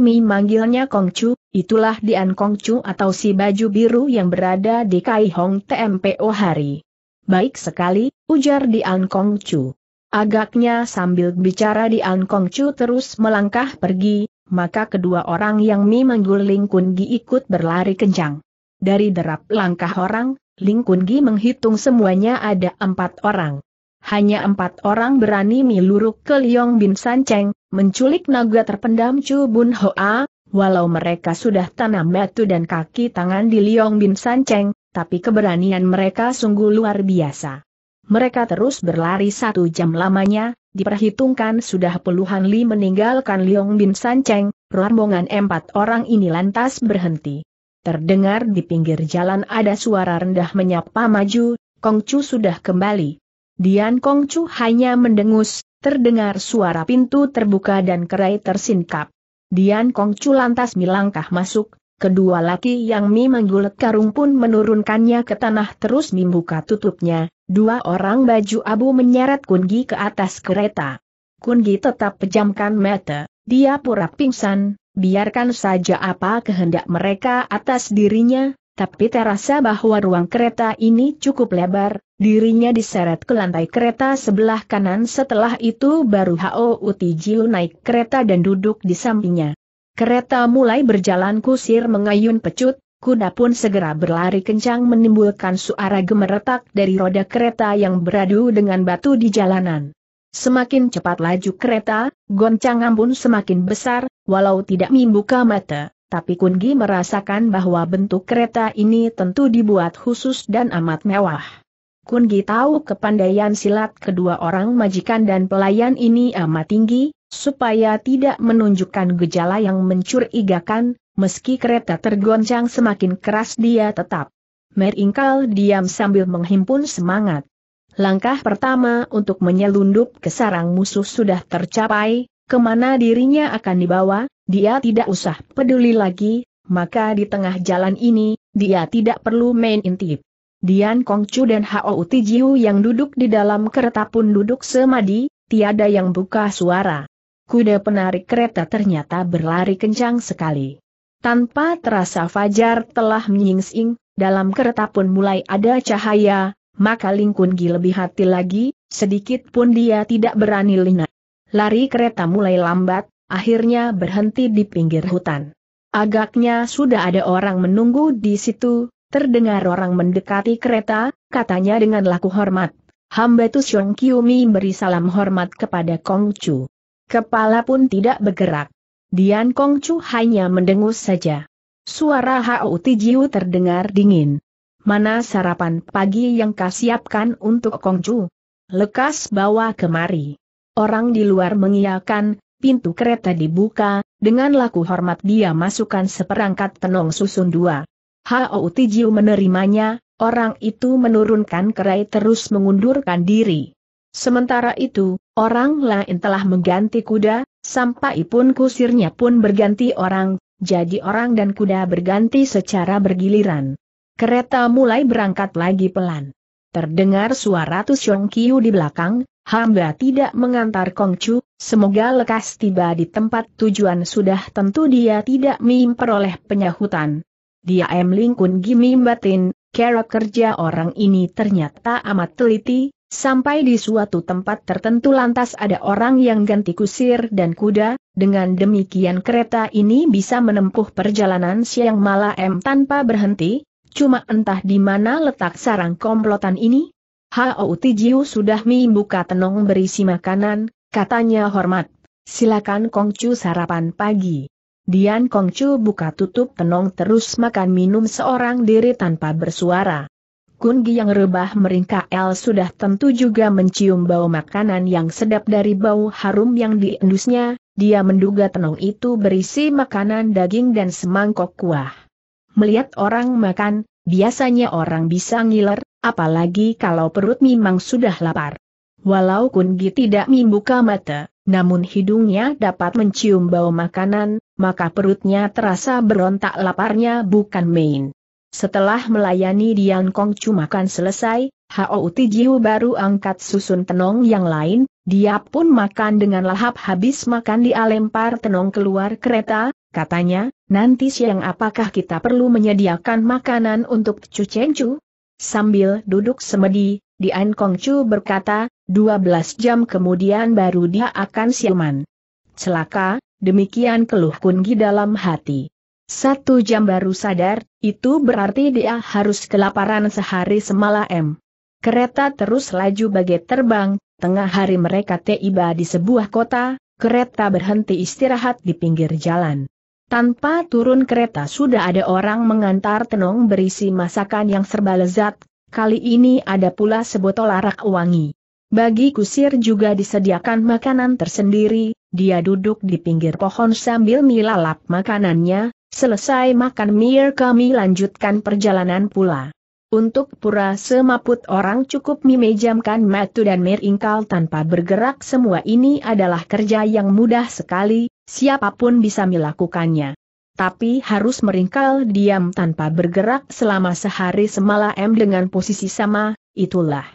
mi manggilnya Kongcu, itulah Dian Kongcu atau si baju biru yang berada di Kai Hong TMPO hari. Baik sekali, ujar Dian Kongcu. Agaknya sambil bicara Dian Kongcu terus melangkah pergi, maka kedua orang yang Mi mengguling Gi ikut berlari kencang. Dari derap langkah orang, Ling Gi menghitung semuanya ada empat orang. Hanya empat orang berani miluruk ke Liong Bin San Cheng, menculik naga terpendam Chu Bun Hoa, walau mereka sudah tanam batu dan kaki tangan di Liong Bin San Cheng, tapi keberanian mereka sungguh luar biasa. Mereka terus berlari satu jam lamanya, diperhitungkan sudah puluhan li meninggalkan Liong Bin San Cheng, rombongan empat orang ini lantas berhenti. Terdengar di pinggir jalan ada suara rendah menyapa maju, Kongcu sudah kembali. Dian Kongcu hanya mendengus, terdengar suara pintu terbuka dan kerai tersingkap. Dian Kongcu lantas melangkah masuk, kedua laki yang Mi menggulat karung pun menurunkannya ke tanah terus membuka tutupnya, dua orang baju abu menyeret Kungi ke atas kereta. Kungi tetap pejamkan mata, dia pura pingsan, biarkan saja apa kehendak mereka atas dirinya, tapi terasa bahwa ruang kereta ini cukup lebar, Dirinya diseret ke lantai kereta sebelah kanan setelah itu baru Hao Utijiu naik kereta dan duduk di sampingnya. Kereta mulai berjalan kusir mengayun pecut, kuda pun segera berlari kencang menimbulkan suara gemeretak dari roda kereta yang beradu dengan batu di jalanan. Semakin cepat laju kereta, goncangan pun semakin besar, walau tidak membuka mata, tapi Kungi merasakan bahwa bentuk kereta ini tentu dibuat khusus dan amat mewah. Gi tahu kepandaian silat kedua orang majikan dan pelayan ini amat tinggi, supaya tidak menunjukkan gejala yang mencurigakan, meski kereta tergoncang semakin keras dia tetap. Meringkal diam sambil menghimpun semangat. Langkah pertama untuk menyelundup ke sarang musuh sudah tercapai, kemana dirinya akan dibawa, dia tidak usah peduli lagi, maka di tengah jalan ini, dia tidak perlu main intip. Dian Kongcu dan Hao Utijiu yang duduk di dalam kereta pun duduk semadi, tiada yang buka suara. Kuda penarik kereta ternyata berlari kencang sekali. Tanpa terasa Fajar telah menyingsing, dalam kereta pun mulai ada cahaya, maka Ling Gi lebih hati lagi, sedikit pun dia tidak berani lina. Lari kereta mulai lambat, akhirnya berhenti di pinggir hutan. Agaknya sudah ada orang menunggu di situ, Terdengar orang mendekati kereta, katanya dengan laku hormat. Hamba Xiong Kiumi beri salam hormat kepada Kong Chu. Kepala pun tidak bergerak. Dian Kong Chu hanya mendengus saja. Suara Hao Tijiu terdengar dingin. Mana sarapan pagi yang kasiapkan untuk Kong Chu? Lekas bawa kemari. Orang di luar mengiakan. pintu kereta dibuka, dengan laku hormat dia masukkan seperangkat tenong susun dua. Hao Tijiu menerimanya, orang itu menurunkan kerai terus mengundurkan diri. Sementara itu, orang lain telah mengganti kuda, sampai pun kusirnya pun berganti orang, jadi orang dan kuda berganti secara bergiliran. Kereta mulai berangkat lagi pelan. Terdengar suara Tusyong Kiu di belakang, hamba tidak mengantar Kongcu, semoga lekas tiba di tempat tujuan sudah tentu dia tidak memperoleh penyahutan. Dia M. Lingkun Gimi Batin, cara kerja orang ini ternyata amat teliti, sampai di suatu tempat tertentu lantas ada orang yang ganti kusir dan kuda, dengan demikian kereta ini bisa menempuh perjalanan siang malam tanpa berhenti, cuma entah di mana letak sarang komplotan ini. Hao Tijiu sudah mi buka tenong berisi makanan, katanya hormat. Silakan Kongcu sarapan pagi. Dian Kongcu buka tutup tenong terus makan minum seorang diri tanpa bersuara. Kun Gi yang rebah meringkak El sudah tentu juga mencium bau makanan yang sedap dari bau harum yang diendusnya, dia menduga tenong itu berisi makanan daging dan semangkok kuah. Melihat orang makan, biasanya orang bisa ngiler, apalagi kalau perut memang sudah lapar. Walau Kun Gi tidak membuka mata, namun hidungnya dapat mencium bau makanan, maka perutnya terasa berontak laparnya bukan main. Setelah melayani Dian Kong makan selesai, Hao Tijiu baru angkat susun tenong yang lain, dia pun makan dengan lahap habis makan dia lempar tenong keluar kereta, katanya, nanti siang apakah kita perlu menyediakan makanan untuk Cu Chen Chu? Sambil duduk semedi, Dian Kong Chu berkata, 12 jam kemudian baru dia akan siuman. Celaka, demikian keluh Kungi dalam hati. Satu jam baru sadar, itu berarti dia harus kelaparan sehari semalam. Kereta terus laju bagai terbang, tengah hari mereka tiba di sebuah kota, kereta berhenti istirahat di pinggir jalan. Tanpa turun kereta sudah ada orang mengantar tenung berisi masakan yang serba lezat, kali ini ada pula sebotol arak wangi. Bagi kusir juga disediakan makanan tersendiri, dia duduk di pinggir pohon sambil milalap makanannya, selesai makan mir kami lanjutkan perjalanan pula. Untuk pura semaput orang cukup memejamkan matu dan meringkal tanpa bergerak semua ini adalah kerja yang mudah sekali, siapapun bisa melakukannya. Tapi harus meringkal diam tanpa bergerak selama sehari semalam dengan posisi sama, itulah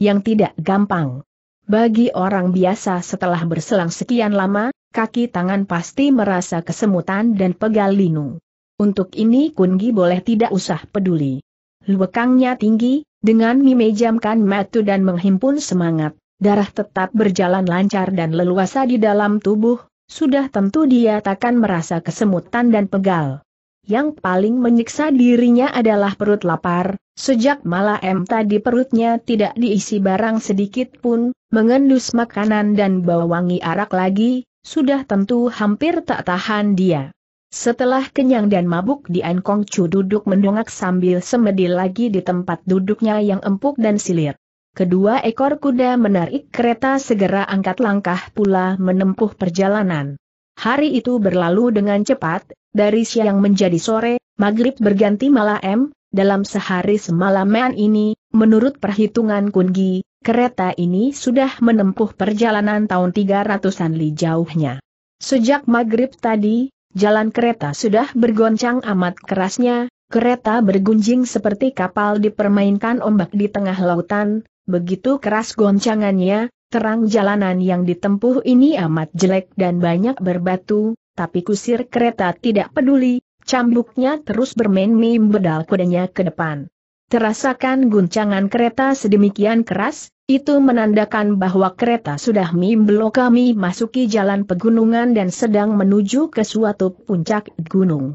yang tidak gampang. Bagi orang biasa setelah berselang sekian lama, kaki tangan pasti merasa kesemutan dan pegal linu. Untuk ini Kungi boleh tidak usah peduli. Luekangnya tinggi, dengan memejamkan matu dan menghimpun semangat, darah tetap berjalan lancar dan leluasa di dalam tubuh, sudah tentu dia takkan merasa kesemutan dan pegal. Yang paling menyiksa dirinya adalah perut lapar, Sejak malam tadi perutnya tidak diisi barang sedikit pun, mengendus makanan dan bau wangi arak lagi, sudah tentu hampir tak tahan dia. Setelah kenyang dan mabuk Dian cu duduk mendongak sambil semedi lagi di tempat duduknya yang empuk dan silir. Kedua ekor kuda menarik kereta segera angkat langkah pula menempuh perjalanan. Hari itu berlalu dengan cepat, dari siang menjadi sore, maghrib berganti malam, dalam sehari semalaman ini, menurut perhitungan Kungi, kereta ini sudah menempuh perjalanan tahun 300-an li jauhnya. Sejak maghrib tadi, jalan kereta sudah bergoncang amat kerasnya, kereta bergunjing seperti kapal dipermainkan ombak di tengah lautan, begitu keras goncangannya, terang jalanan yang ditempuh ini amat jelek dan banyak berbatu, tapi kusir kereta tidak peduli, Cambuknya terus bermain-main bedal kudanya ke depan. Terasakan guncangan kereta sedemikian keras, itu menandakan bahwa kereta sudah mimbelo kami masuki jalan pegunungan dan sedang menuju ke suatu puncak gunung.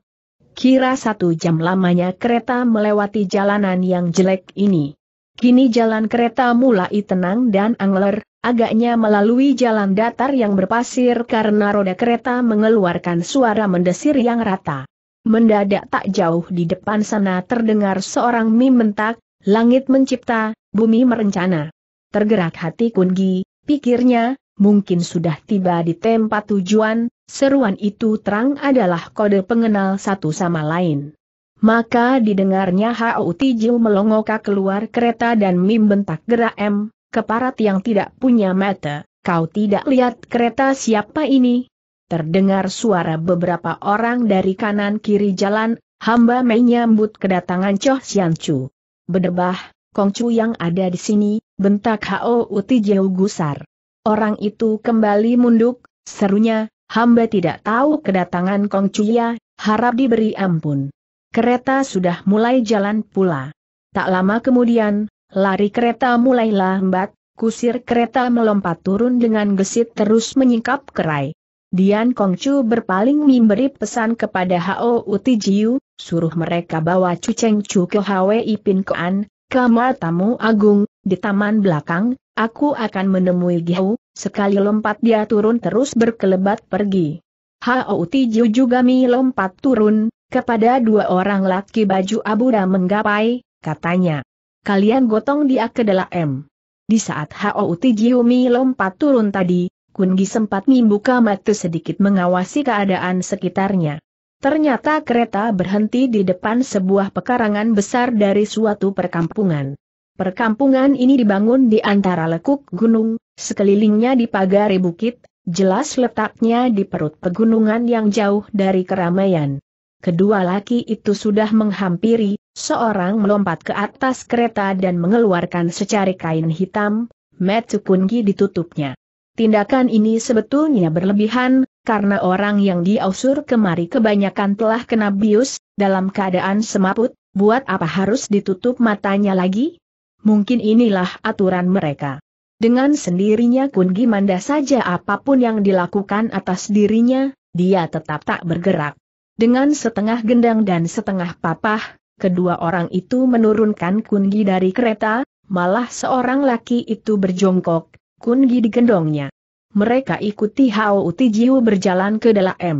Kira satu jam lamanya kereta melewati jalanan yang jelek ini. Kini jalan kereta mulai tenang dan angler, agaknya melalui jalan datar yang berpasir karena roda kereta mengeluarkan suara mendesir yang rata. Mendadak tak jauh di depan sana terdengar seorang mim mentak, langit mencipta, bumi merencana. Tergerak hati Kungi, pikirnya, mungkin sudah tiba di tempat tujuan, seruan itu terang adalah kode pengenal satu sama lain. Maka didengarnya Hau Tijil melongoka keluar kereta dan mim bentak gerak M, keparat yang tidak punya mata, kau tidak lihat kereta siapa ini, terdengar suara beberapa orang dari kanan kiri jalan, hamba menyambut kedatangan Choh Sian Chu. Kong Chu yang ada di sini, bentak Hao Uti Jauh Gusar. Orang itu kembali munduk, serunya, hamba tidak tahu kedatangan Kong Chu ya, harap diberi ampun. Kereta sudah mulai jalan pula. Tak lama kemudian, lari kereta mulai lambat, kusir kereta melompat turun dengan gesit terus menyingkap kerai. Dian Kongcu berpaling memberi pesan kepada Hao Utijiu, suruh mereka bawa Chu Cheng Chu ke Hwi Pin Koan, kamar tamu agung, di taman belakang, aku akan menemui Gihu, sekali lompat dia turun terus berkelebat pergi. Hao Utijiu juga mi lompat turun, kepada dua orang laki baju abu dan menggapai, katanya. Kalian gotong dia ke dalam. Di saat Hao Utijiu mi lompat turun tadi, Kungi sempat membuka mata sedikit mengawasi keadaan sekitarnya. Ternyata kereta berhenti di depan sebuah pekarangan besar dari suatu perkampungan. Perkampungan ini dibangun di antara lekuk gunung, sekelilingnya dipagari bukit, jelas letaknya di perut pegunungan yang jauh dari keramaian. Kedua laki itu sudah menghampiri, seorang melompat ke atas kereta dan mengeluarkan secari kain hitam, Metsu Kungi ditutupnya. Tindakan ini sebetulnya berlebihan, karena orang yang diausur kemari kebanyakan telah kena bius, dalam keadaan semaput, buat apa harus ditutup matanya lagi? Mungkin inilah aturan mereka. Dengan sendirinya Kun Gimanda saja apapun yang dilakukan atas dirinya, dia tetap tak bergerak. Dengan setengah gendang dan setengah papah, kedua orang itu menurunkan Kungi dari kereta, malah seorang laki itu berjongkok, Kun Gi digendongnya. Mereka ikuti Hao Uti Jiu berjalan ke dalam M.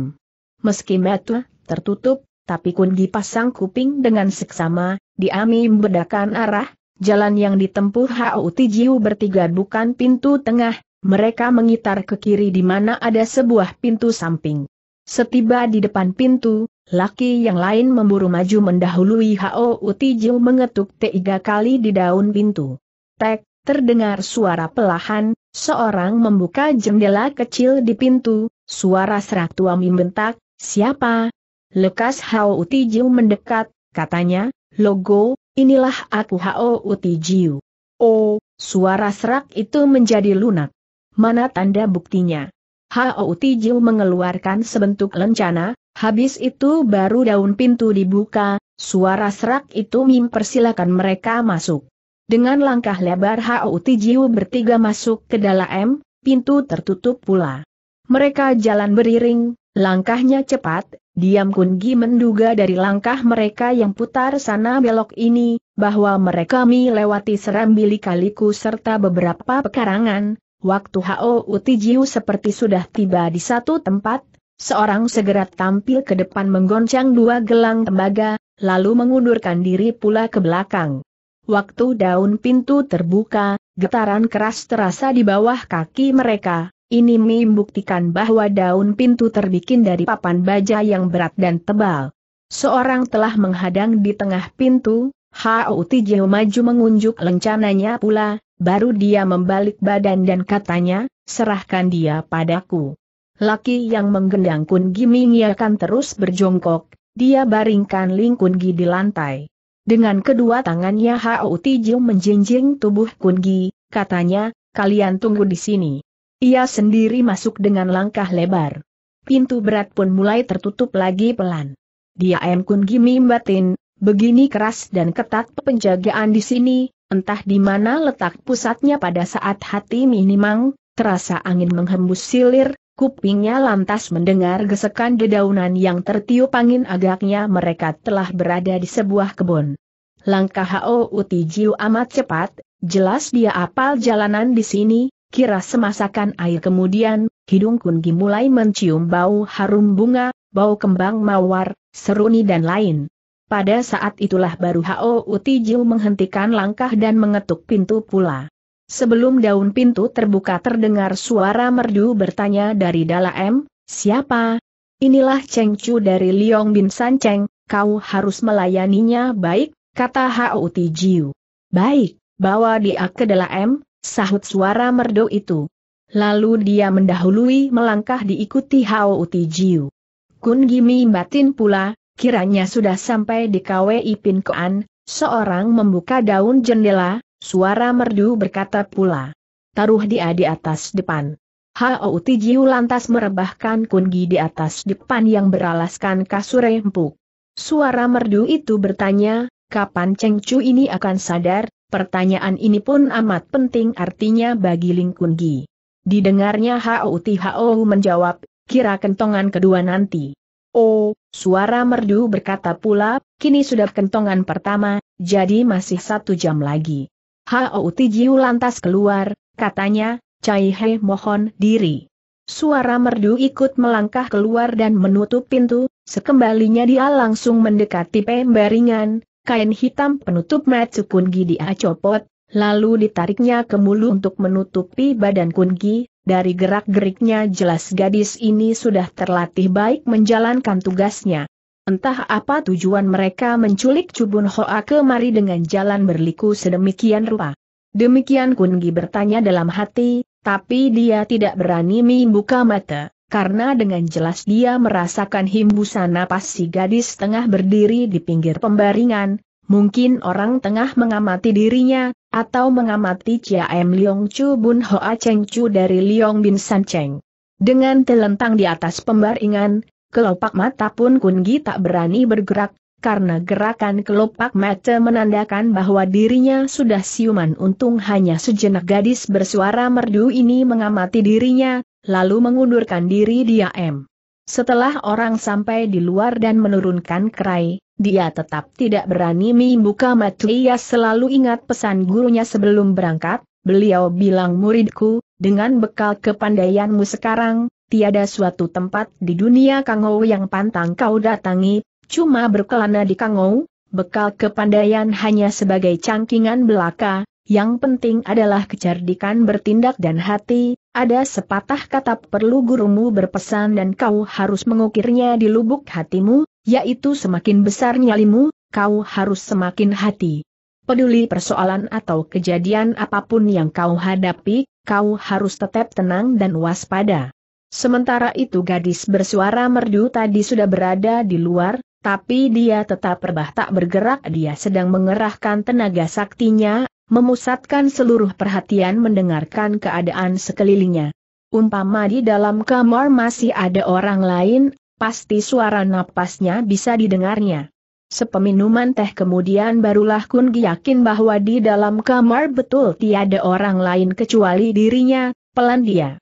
Meski mata tertutup, tapi Kun Gi pasang kuping dengan seksama, diami membedakan arah, jalan yang ditempuh Hao Uti Jiu bertiga bukan pintu tengah, mereka mengitar ke kiri di mana ada sebuah pintu samping. Setiba di depan pintu, laki yang lain memburu maju mendahului Hao Uti Jiu mengetuk tiga kali di daun pintu. Tek, terdengar suara pelahan, seorang membuka jendela kecil di pintu, suara serak tua membentak, siapa? Lekas Hao Utijiu mendekat, katanya, logo, inilah aku Hao Utijiu Oh, suara serak itu menjadi lunak. Mana tanda buktinya? Hao Utijiu mengeluarkan sebentuk lencana, habis itu baru daun pintu dibuka, suara serak itu mempersilakan mereka masuk. Dengan langkah lebar Hau Tijiu bertiga masuk ke dalam, pintu tertutup pula. Mereka jalan beriring, langkahnya cepat, diam Kun Gi menduga dari langkah mereka yang putar sana belok ini, bahwa mereka melewati serambi kaliku serta beberapa pekarangan, waktu Hau Tijiu seperti sudah tiba di satu tempat, seorang segera tampil ke depan menggoncang dua gelang tembaga, lalu mengundurkan diri pula ke belakang. Waktu daun pintu terbuka, getaran keras terasa di bawah kaki mereka. Ini membuktikan bahwa daun pintu terbikin dari papan baja yang berat dan tebal. Seorang telah menghadang di tengah pintu, Hauti Jeho maju mengunjuk lencananya pula, baru dia membalik badan dan katanya, serahkan dia padaku. Laki yang menggendang Kun Gi akan terus berjongkok, dia baringkan Ling Kun Gi di lantai. Dengan kedua tangannya Hao Tijiu menjinjing tubuh Kun Gi. katanya, kalian tunggu di sini. Ia sendiri masuk dengan langkah lebar. Pintu berat pun mulai tertutup lagi pelan. Dia M. Gi mimbatin, begini keras dan ketat penjagaan di sini, entah di mana letak pusatnya pada saat hati minimang, terasa angin menghembus silir, Kupingnya lantas mendengar gesekan dedaunan yang tertiup angin agaknya mereka telah berada di sebuah kebun. Langkah Hao Uti amat cepat, jelas dia apal jalanan di sini, kira semasakan air kemudian, hidung Kungi mulai mencium bau harum bunga, bau kembang mawar, seruni dan lain. Pada saat itulah baru Hao Uti menghentikan langkah dan mengetuk pintu pula. Sebelum daun pintu terbuka terdengar suara merdu bertanya dari dalam, siapa? Inilah Cheng Chu dari Liong Bin San Cheng, kau harus melayaninya baik, kata Hao Ti Jiu. Baik, bawa dia ke dalam, sahut suara merdu itu. Lalu dia mendahului melangkah diikuti Hao Ti Jiu. Kun Gimi batin pula, kiranya sudah sampai di KWI Pin Kean. seorang membuka daun jendela, Suara merdu berkata pula. Taruh dia di atas depan. Hao Tijiu lantas merebahkan kungi di atas depan yang beralaskan kasur empuk. Suara merdu itu bertanya, kapan Cheng Chu ini akan sadar, pertanyaan ini pun amat penting artinya bagi Ling Kungi. Didengarnya Hao Tihao menjawab, kira kentongan kedua nanti. Oh, suara merdu berkata pula, kini sudah kentongan pertama, jadi masih satu jam lagi. Hao Tijiu lantas keluar, katanya, Cai He mohon diri. Suara merdu ikut melangkah keluar dan menutup pintu, sekembalinya dia langsung mendekati pembaringan, kain hitam penutup macu kungi dia copot, lalu ditariknya ke mulu untuk menutupi badan kungi, dari gerak-geriknya jelas gadis ini sudah terlatih baik menjalankan tugasnya. Entah apa tujuan mereka menculik Cubun Hoa kemari dengan jalan berliku sedemikian rupa. Demikian Kungi bertanya dalam hati, tapi dia tidak berani membuka mata, karena dengan jelas dia merasakan hembusan napas si gadis tengah berdiri di pinggir pembaringan, Mungkin orang tengah mengamati dirinya, atau mengamati Chia M. Leong Chu Hoa Cheng Chu dari Leong Bin San Cheng. Dengan telentang di atas pembaringan, kelopak mata pun Kungi tak berani bergerak, karena gerakan kelopak mata menandakan bahwa dirinya sudah siuman untung hanya sejenak gadis bersuara merdu ini mengamati dirinya, lalu mengundurkan diri dia m. Setelah orang sampai di luar dan menurunkan kerai, dia tetap tidak berani membuka mata ia selalu ingat pesan gurunya sebelum berangkat, beliau bilang muridku, dengan bekal kepandaianmu sekarang, tiada suatu tempat di dunia Kangou yang pantang kau datangi, cuma berkelana di Kangou, bekal kepandaian hanya sebagai cangkingan belaka, yang penting adalah kecerdikan bertindak dan hati, ada sepatah kata perlu gurumu berpesan dan kau harus mengukirnya di lubuk hatimu, yaitu semakin besar nyalimu, kau harus semakin hati. Peduli persoalan atau kejadian apapun yang kau hadapi, kau harus tetap tenang dan waspada. Sementara itu gadis bersuara merdu tadi sudah berada di luar, tapi dia tetap rebah tak bergerak dia sedang mengerahkan tenaga saktinya, memusatkan seluruh perhatian mendengarkan keadaan sekelilingnya. Umpama di dalam kamar masih ada orang lain, pasti suara napasnya bisa didengarnya. Sepeminuman teh kemudian barulah Kun yakin bahwa di dalam kamar betul tiada orang lain kecuali dirinya, pelan dia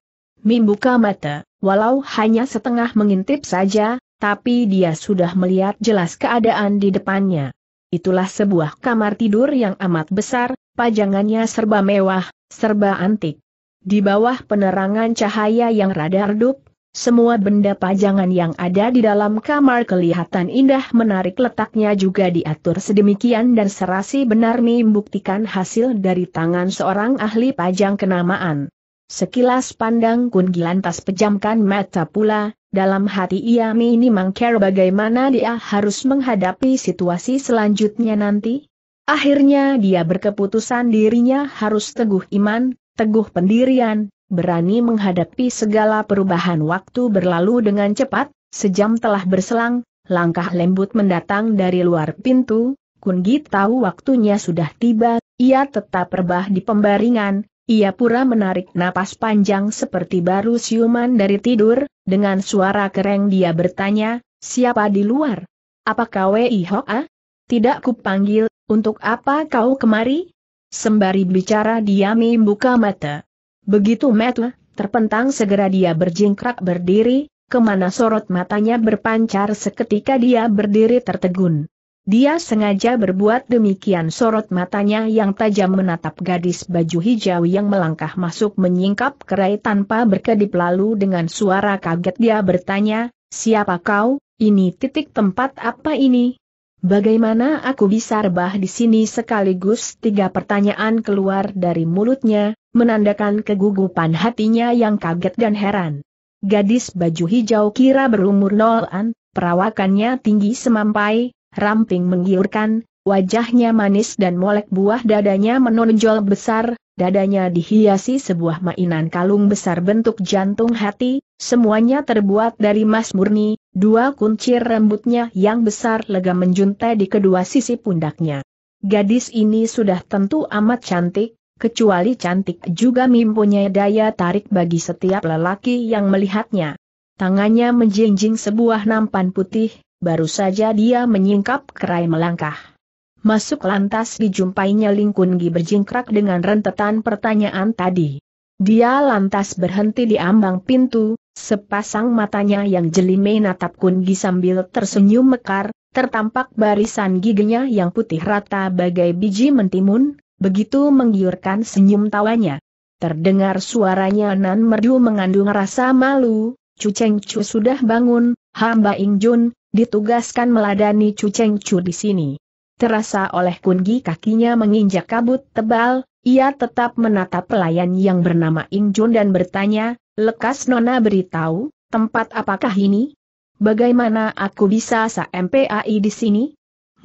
Mim buka mata, walau hanya setengah mengintip saja, tapi dia sudah melihat jelas keadaan di depannya. Itulah sebuah kamar tidur yang amat besar, pajangannya serba mewah, serba antik. Di bawah penerangan cahaya yang rada redup, semua benda pajangan yang ada di dalam kamar kelihatan indah menarik letaknya juga diatur sedemikian dan serasi benar membuktikan hasil dari tangan seorang ahli pajang kenamaan. Sekilas pandang Kun lantas pejamkan mata pula, dalam hati ia minimang care bagaimana dia harus menghadapi situasi selanjutnya nanti. Akhirnya dia berkeputusan dirinya harus teguh iman, teguh pendirian, berani menghadapi segala perubahan waktu berlalu dengan cepat, sejam telah berselang, langkah lembut mendatang dari luar pintu, Kun Gi tahu waktunya sudah tiba, ia tetap rebah di pembaringan, ia pura menarik napas panjang seperti baru siuman dari tidur, dengan suara kereng dia bertanya, siapa di luar? Apakah Wei Hoa? Ah? Tidak kupanggil, untuk apa kau kemari? Sembari bicara dia membuka mata. Begitu mata, terpentang segera dia berjingkrak berdiri, kemana sorot matanya berpancar seketika dia berdiri tertegun. Dia sengaja berbuat demikian sorot matanya yang tajam menatap gadis baju hijau yang melangkah masuk menyingkap kerai tanpa berkedip lalu dengan suara kaget dia bertanya, siapa kau, ini titik tempat apa ini? Bagaimana aku bisa rebah di sini sekaligus tiga pertanyaan keluar dari mulutnya, menandakan kegugupan hatinya yang kaget dan heran. Gadis baju hijau kira berumur nolan, perawakannya tinggi semampai, ramping menggiurkan, wajahnya manis dan molek buah dadanya menonjol besar, dadanya dihiasi sebuah mainan kalung besar bentuk jantung hati, semuanya terbuat dari emas murni, dua kuncir rambutnya yang besar lega menjuntai di kedua sisi pundaknya. Gadis ini sudah tentu amat cantik, kecuali cantik juga mempunyai daya tarik bagi setiap lelaki yang melihatnya. Tangannya menjinjing sebuah nampan putih, Baru saja dia menyingkap kerai melangkah. Masuk lantas dijumpainya Ling berjingkrak dengan rentetan pertanyaan tadi. Dia lantas berhenti di ambang pintu, sepasang matanya yang jeli menatap Kungi sambil tersenyum mekar, tertampak barisan giginya yang putih rata bagai biji mentimun, begitu menggiurkan senyum tawanya. Terdengar suaranya nan merdu mengandung rasa malu, Cu Cheng sudah bangun, hamba Ingjun, ditugaskan meladani Chu Cheng Chu di sini. Terasa oleh kungi kakinya menginjak kabut tebal, ia tetap menatap pelayan yang bernama Ing Jun dan bertanya, lekas Nona beritahu, tempat apakah ini? Bagaimana aku bisa sampai mpai di sini?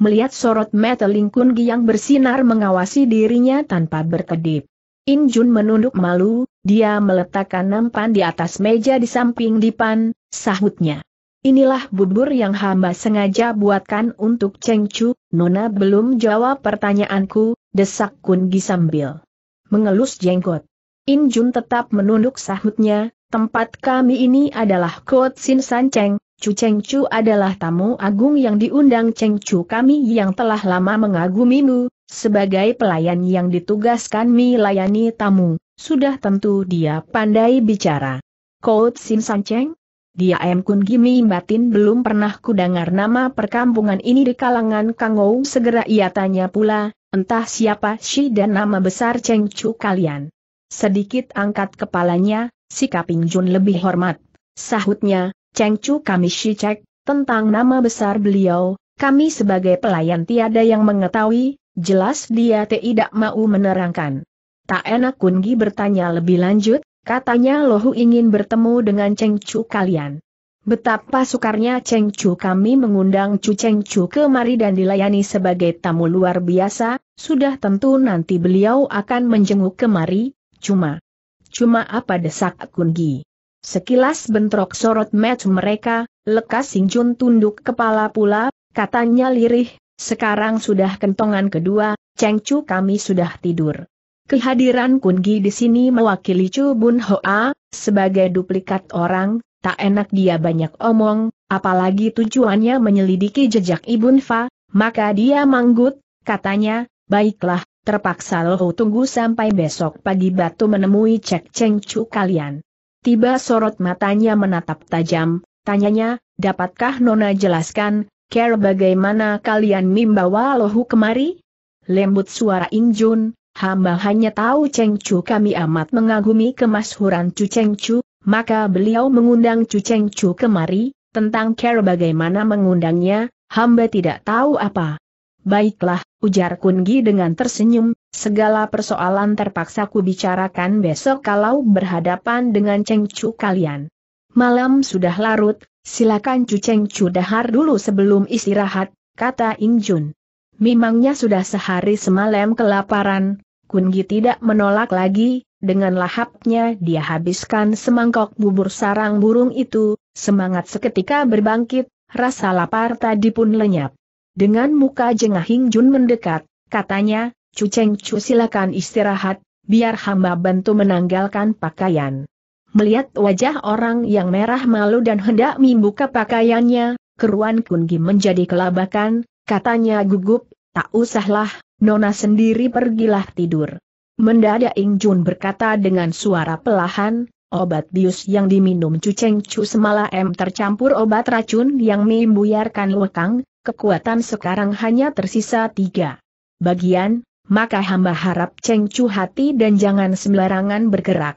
Melihat sorot mata Ling Kun Gi yang bersinar mengawasi dirinya tanpa berkedip. In Jun menunduk malu, dia meletakkan nampan di atas meja di samping Dipan, sahutnya. Inilah bubur yang hamba sengaja buatkan untuk Cheng Chu, Nona belum jawab pertanyaanku, desak Kun Gi sambil mengelus jenggot. In Jun tetap menunduk sahutnya, tempat kami ini adalah Kot Sin San Cheng, Chu Cheng Chu adalah tamu agung yang diundang Cheng Chu kami yang telah lama mengagumimu, sebagai pelayan yang ditugaskan mi layani tamu, sudah tentu dia pandai bicara. Kot Sin San Cheng? Dia M. Kun Gimi Batin belum pernah kudengar nama perkampungan ini di kalangan Kangou segera ia tanya pula, entah siapa si dan nama besar Cheng Chu kalian. Sedikit angkat kepalanya, si Kaping Jun lebih hormat. Sahutnya, Cheng Chu kami si cek, tentang nama besar beliau, kami sebagai pelayan tiada yang mengetahui, jelas dia tidak mau menerangkan. Tak enak Kungi bertanya lebih lanjut, Katanya Lohu ingin bertemu dengan Cheng Chu kalian. Betapa sukarnya Cheng Chu kami mengundang Chu Cheng Chu kemari dan dilayani sebagai tamu luar biasa, sudah tentu nanti beliau akan menjenguk kemari, cuma. Cuma apa desak Kungi? Sekilas bentrok sorot match mereka, lekas Jun tunduk kepala pula, katanya lirih, sekarang sudah kentongan kedua, Cheng Chu kami sudah tidur. Kehadiran Kungi di sini mewakili Chu Bun Hoa, sebagai duplikat orang, tak enak dia banyak omong, apalagi tujuannya menyelidiki jejak Ibun Fa, maka dia manggut, katanya, baiklah, terpaksa loh tunggu sampai besok pagi batu menemui Cek Cheng Chu kalian. Tiba sorot matanya menatap tajam, tanyanya, dapatkah Nona jelaskan, care bagaimana kalian membawa lohu kemari? Lembut suara Injun, Hamba hanya tahu Cheng Chu kami amat mengagumi kemasyhuran Chu Cheng Chu, maka beliau mengundang Chu Cheng Chu kemari, tentang care bagaimana mengundangnya, hamba tidak tahu apa. Baiklah, ujar Kungi dengan tersenyum, segala persoalan terpaksa ku bicarakan besok kalau berhadapan dengan Cheng Chu kalian. Malam sudah larut, silakan Chu Cheng Chu dahar dulu sebelum istirahat, kata Injun. Memangnya sudah sehari semalam kelaparan, Kungi tidak menolak lagi, dengan lahapnya dia habiskan semangkok bubur sarang burung itu, semangat seketika berbangkit, rasa lapar tadi pun lenyap. Dengan muka jengah Hing Jun mendekat, katanya, cuceng Cheng Cu silakan istirahat, biar hamba bantu menanggalkan pakaian. Melihat wajah orang yang merah malu dan hendak membuka pakaiannya, keruan Kungi menjadi kelabakan, Katanya gugup, tak usahlah, Nona sendiri pergilah tidur. Mendadak Ing Jun berkata dengan suara pelahan, obat bius yang diminum Cu Cheng Cu semalam tercampur obat racun yang membuyarkan lekang, kekuatan sekarang hanya tersisa tiga. Bagian, maka hamba harap Cheng Cu hati dan jangan sembarangan bergerak.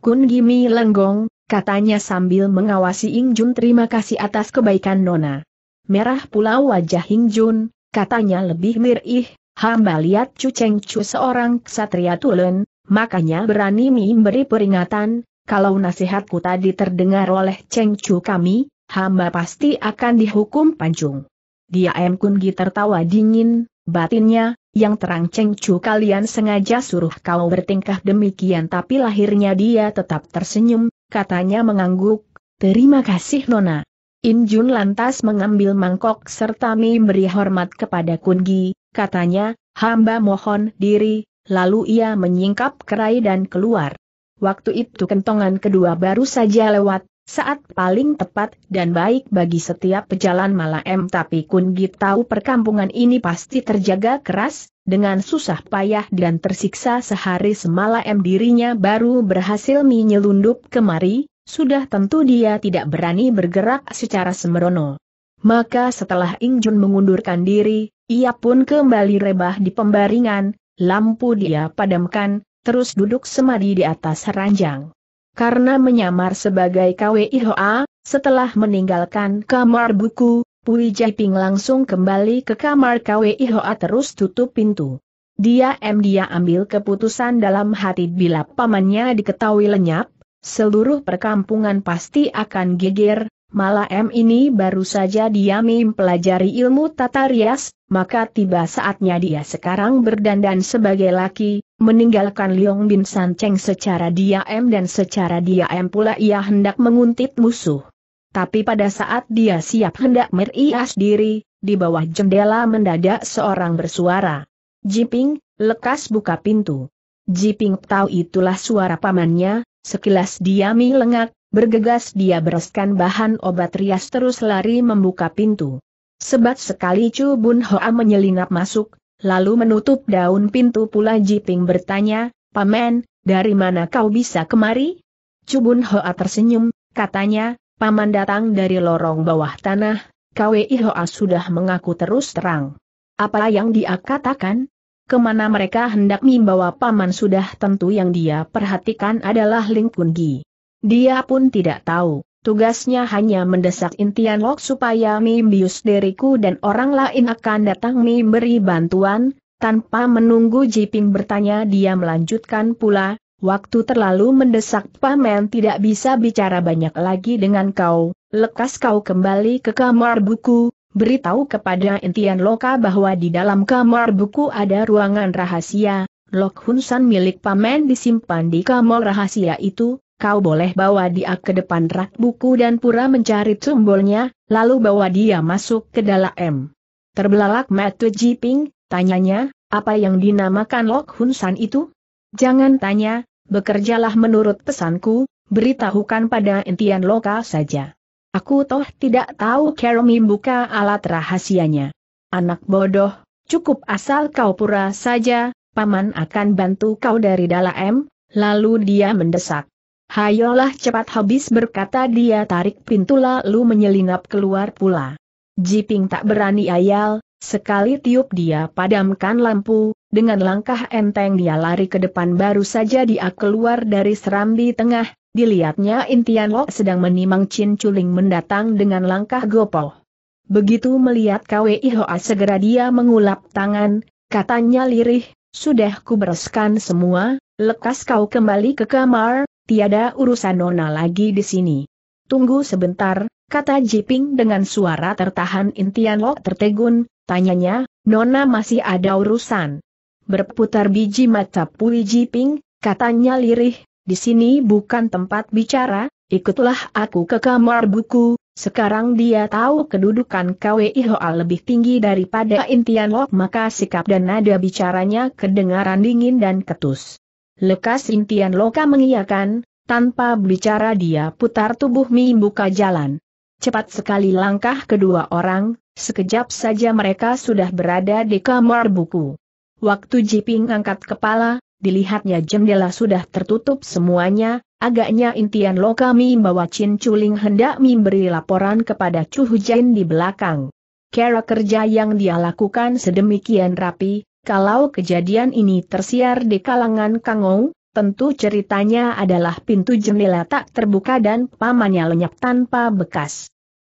Kun Gimi lenggong, katanya sambil mengawasi Ing Jun terima kasih atas kebaikan Nona merah pula wajah Hing Jun, katanya lebih mirih, hamba lihat Chu Cheng Chu seorang ksatria tulen, makanya berani memberi peringatan, kalau nasihatku tadi terdengar oleh Cheng Chu kami, hamba pasti akan dihukum pancung. Dia M. Kungi tertawa dingin, batinnya, yang terang Cheng Chu kalian sengaja suruh kau bertingkah demikian tapi lahirnya dia tetap tersenyum, katanya mengangguk, terima kasih Nona. In Jun lantas mengambil mangkok serta memberi hormat kepada Kungi, katanya, hamba mohon diri, lalu ia menyingkap kerai dan keluar. Waktu itu kentongan kedua baru saja lewat, saat paling tepat dan baik bagi setiap pejalan malam tapi Kungi tahu perkampungan ini pasti terjaga keras, dengan susah payah dan tersiksa sehari semalam dirinya baru berhasil menyelundup kemari, sudah tentu dia tidak berani bergerak secara sembrono. Maka setelah Ing Jun mengundurkan diri, ia pun kembali rebah di pembaringan, lampu dia padamkan, terus duduk semadi di atas ranjang. Karena menyamar sebagai Ihoa, setelah meninggalkan kamar buku, Pui Ping langsung kembali ke kamar Ihoa terus tutup pintu. Dia M dia ambil keputusan dalam hati bila pamannya diketahui lenyap, Seluruh perkampungan pasti akan geger, malah M ini baru saja dia mempelajari ilmu tata rias, maka tiba saatnya dia sekarang berdandan sebagai laki, meninggalkan Liong Bin San Cheng secara diam dan secara dia M pula ia hendak menguntit musuh. Tapi pada saat dia siap hendak merias diri, di bawah jendela mendadak seorang bersuara. Jiping, lekas buka pintu. Jiping tahu itulah suara pamannya, Sekilas diami lengak, bergegas dia bereskan bahan obat rias terus lari membuka pintu. Sebat sekali Chu Bun Hoa menyelinap masuk, lalu menutup daun pintu pula Jiping bertanya, Paman, dari mana kau bisa kemari? Chu Bun Hoa tersenyum, katanya, Paman datang dari lorong bawah tanah, Kwei Hoa sudah mengaku terus terang. Apa yang dia katakan? Kemana mereka hendak membawa paman sudah tentu yang dia perhatikan adalah Ling Kun Gi. Dia pun tidak tahu, tugasnya hanya mendesak Intian Lok supaya mimbius diriku dan orang lain akan datang memberi bantuan, tanpa menunggu Jiping bertanya dia melanjutkan pula, waktu terlalu mendesak paman tidak bisa bicara banyak lagi dengan kau, lekas kau kembali ke kamar buku, beritahu kepada entian Loka bahwa di dalam kamar buku ada ruangan rahasia, Lok Hun milik pamen disimpan di kamar rahasia itu, kau boleh bawa dia ke depan rak buku dan pura mencari tumbolnya, lalu bawa dia masuk ke dalam. Terbelalak Matu Jiping, tanyanya, apa yang dinamakan Lok Hun itu? Jangan tanya, bekerjalah menurut pesanku, beritahukan pada entian Loka saja. Aku toh tidak tahu Kermi buka alat rahasianya. Anak bodoh, cukup asal kau pura saja, paman akan bantu kau dari dalam, lalu dia mendesak. Hayolah cepat habis berkata dia tarik pintu lalu menyelinap keluar pula. Jiping tak berani ayal, sekali tiup dia padamkan lampu, dengan langkah enteng dia lari ke depan baru saja dia keluar dari serambi tengah, Dilihatnya Intian Lok sedang menimang Chin Chuling mendatang dengan langkah gopoh. Begitu melihat KWI Hoa segera dia mengulap tangan, katanya lirih, sudah kubereskan semua, lekas kau kembali ke kamar, tiada urusan Nona lagi di sini. Tunggu sebentar, kata Jiping dengan suara tertahan Intian Lok tertegun, tanyanya, Nona masih ada urusan. Berputar biji mata Pui Jiping, katanya lirih, di sini bukan tempat bicara, ikutlah aku ke kamar buku, sekarang dia tahu kedudukan KWI Hoa lebih tinggi daripada Intian Lok maka sikap dan nada bicaranya kedengaran dingin dan ketus. Lekas Intian Loka mengiyakan, tanpa bicara dia putar tubuh Mi buka jalan. Cepat sekali langkah kedua orang, sekejap saja mereka sudah berada di kamar buku. Waktu Jiping angkat kepala, dilihatnya jendela sudah tertutup semuanya, agaknya intian lo kami membawa Chin Chuling hendak memberi laporan kepada Chu Hujain di belakang. Kera kerja yang dia lakukan sedemikian rapi, kalau kejadian ini tersiar di kalangan Kangou, tentu ceritanya adalah pintu jendela tak terbuka dan pamannya lenyap tanpa bekas.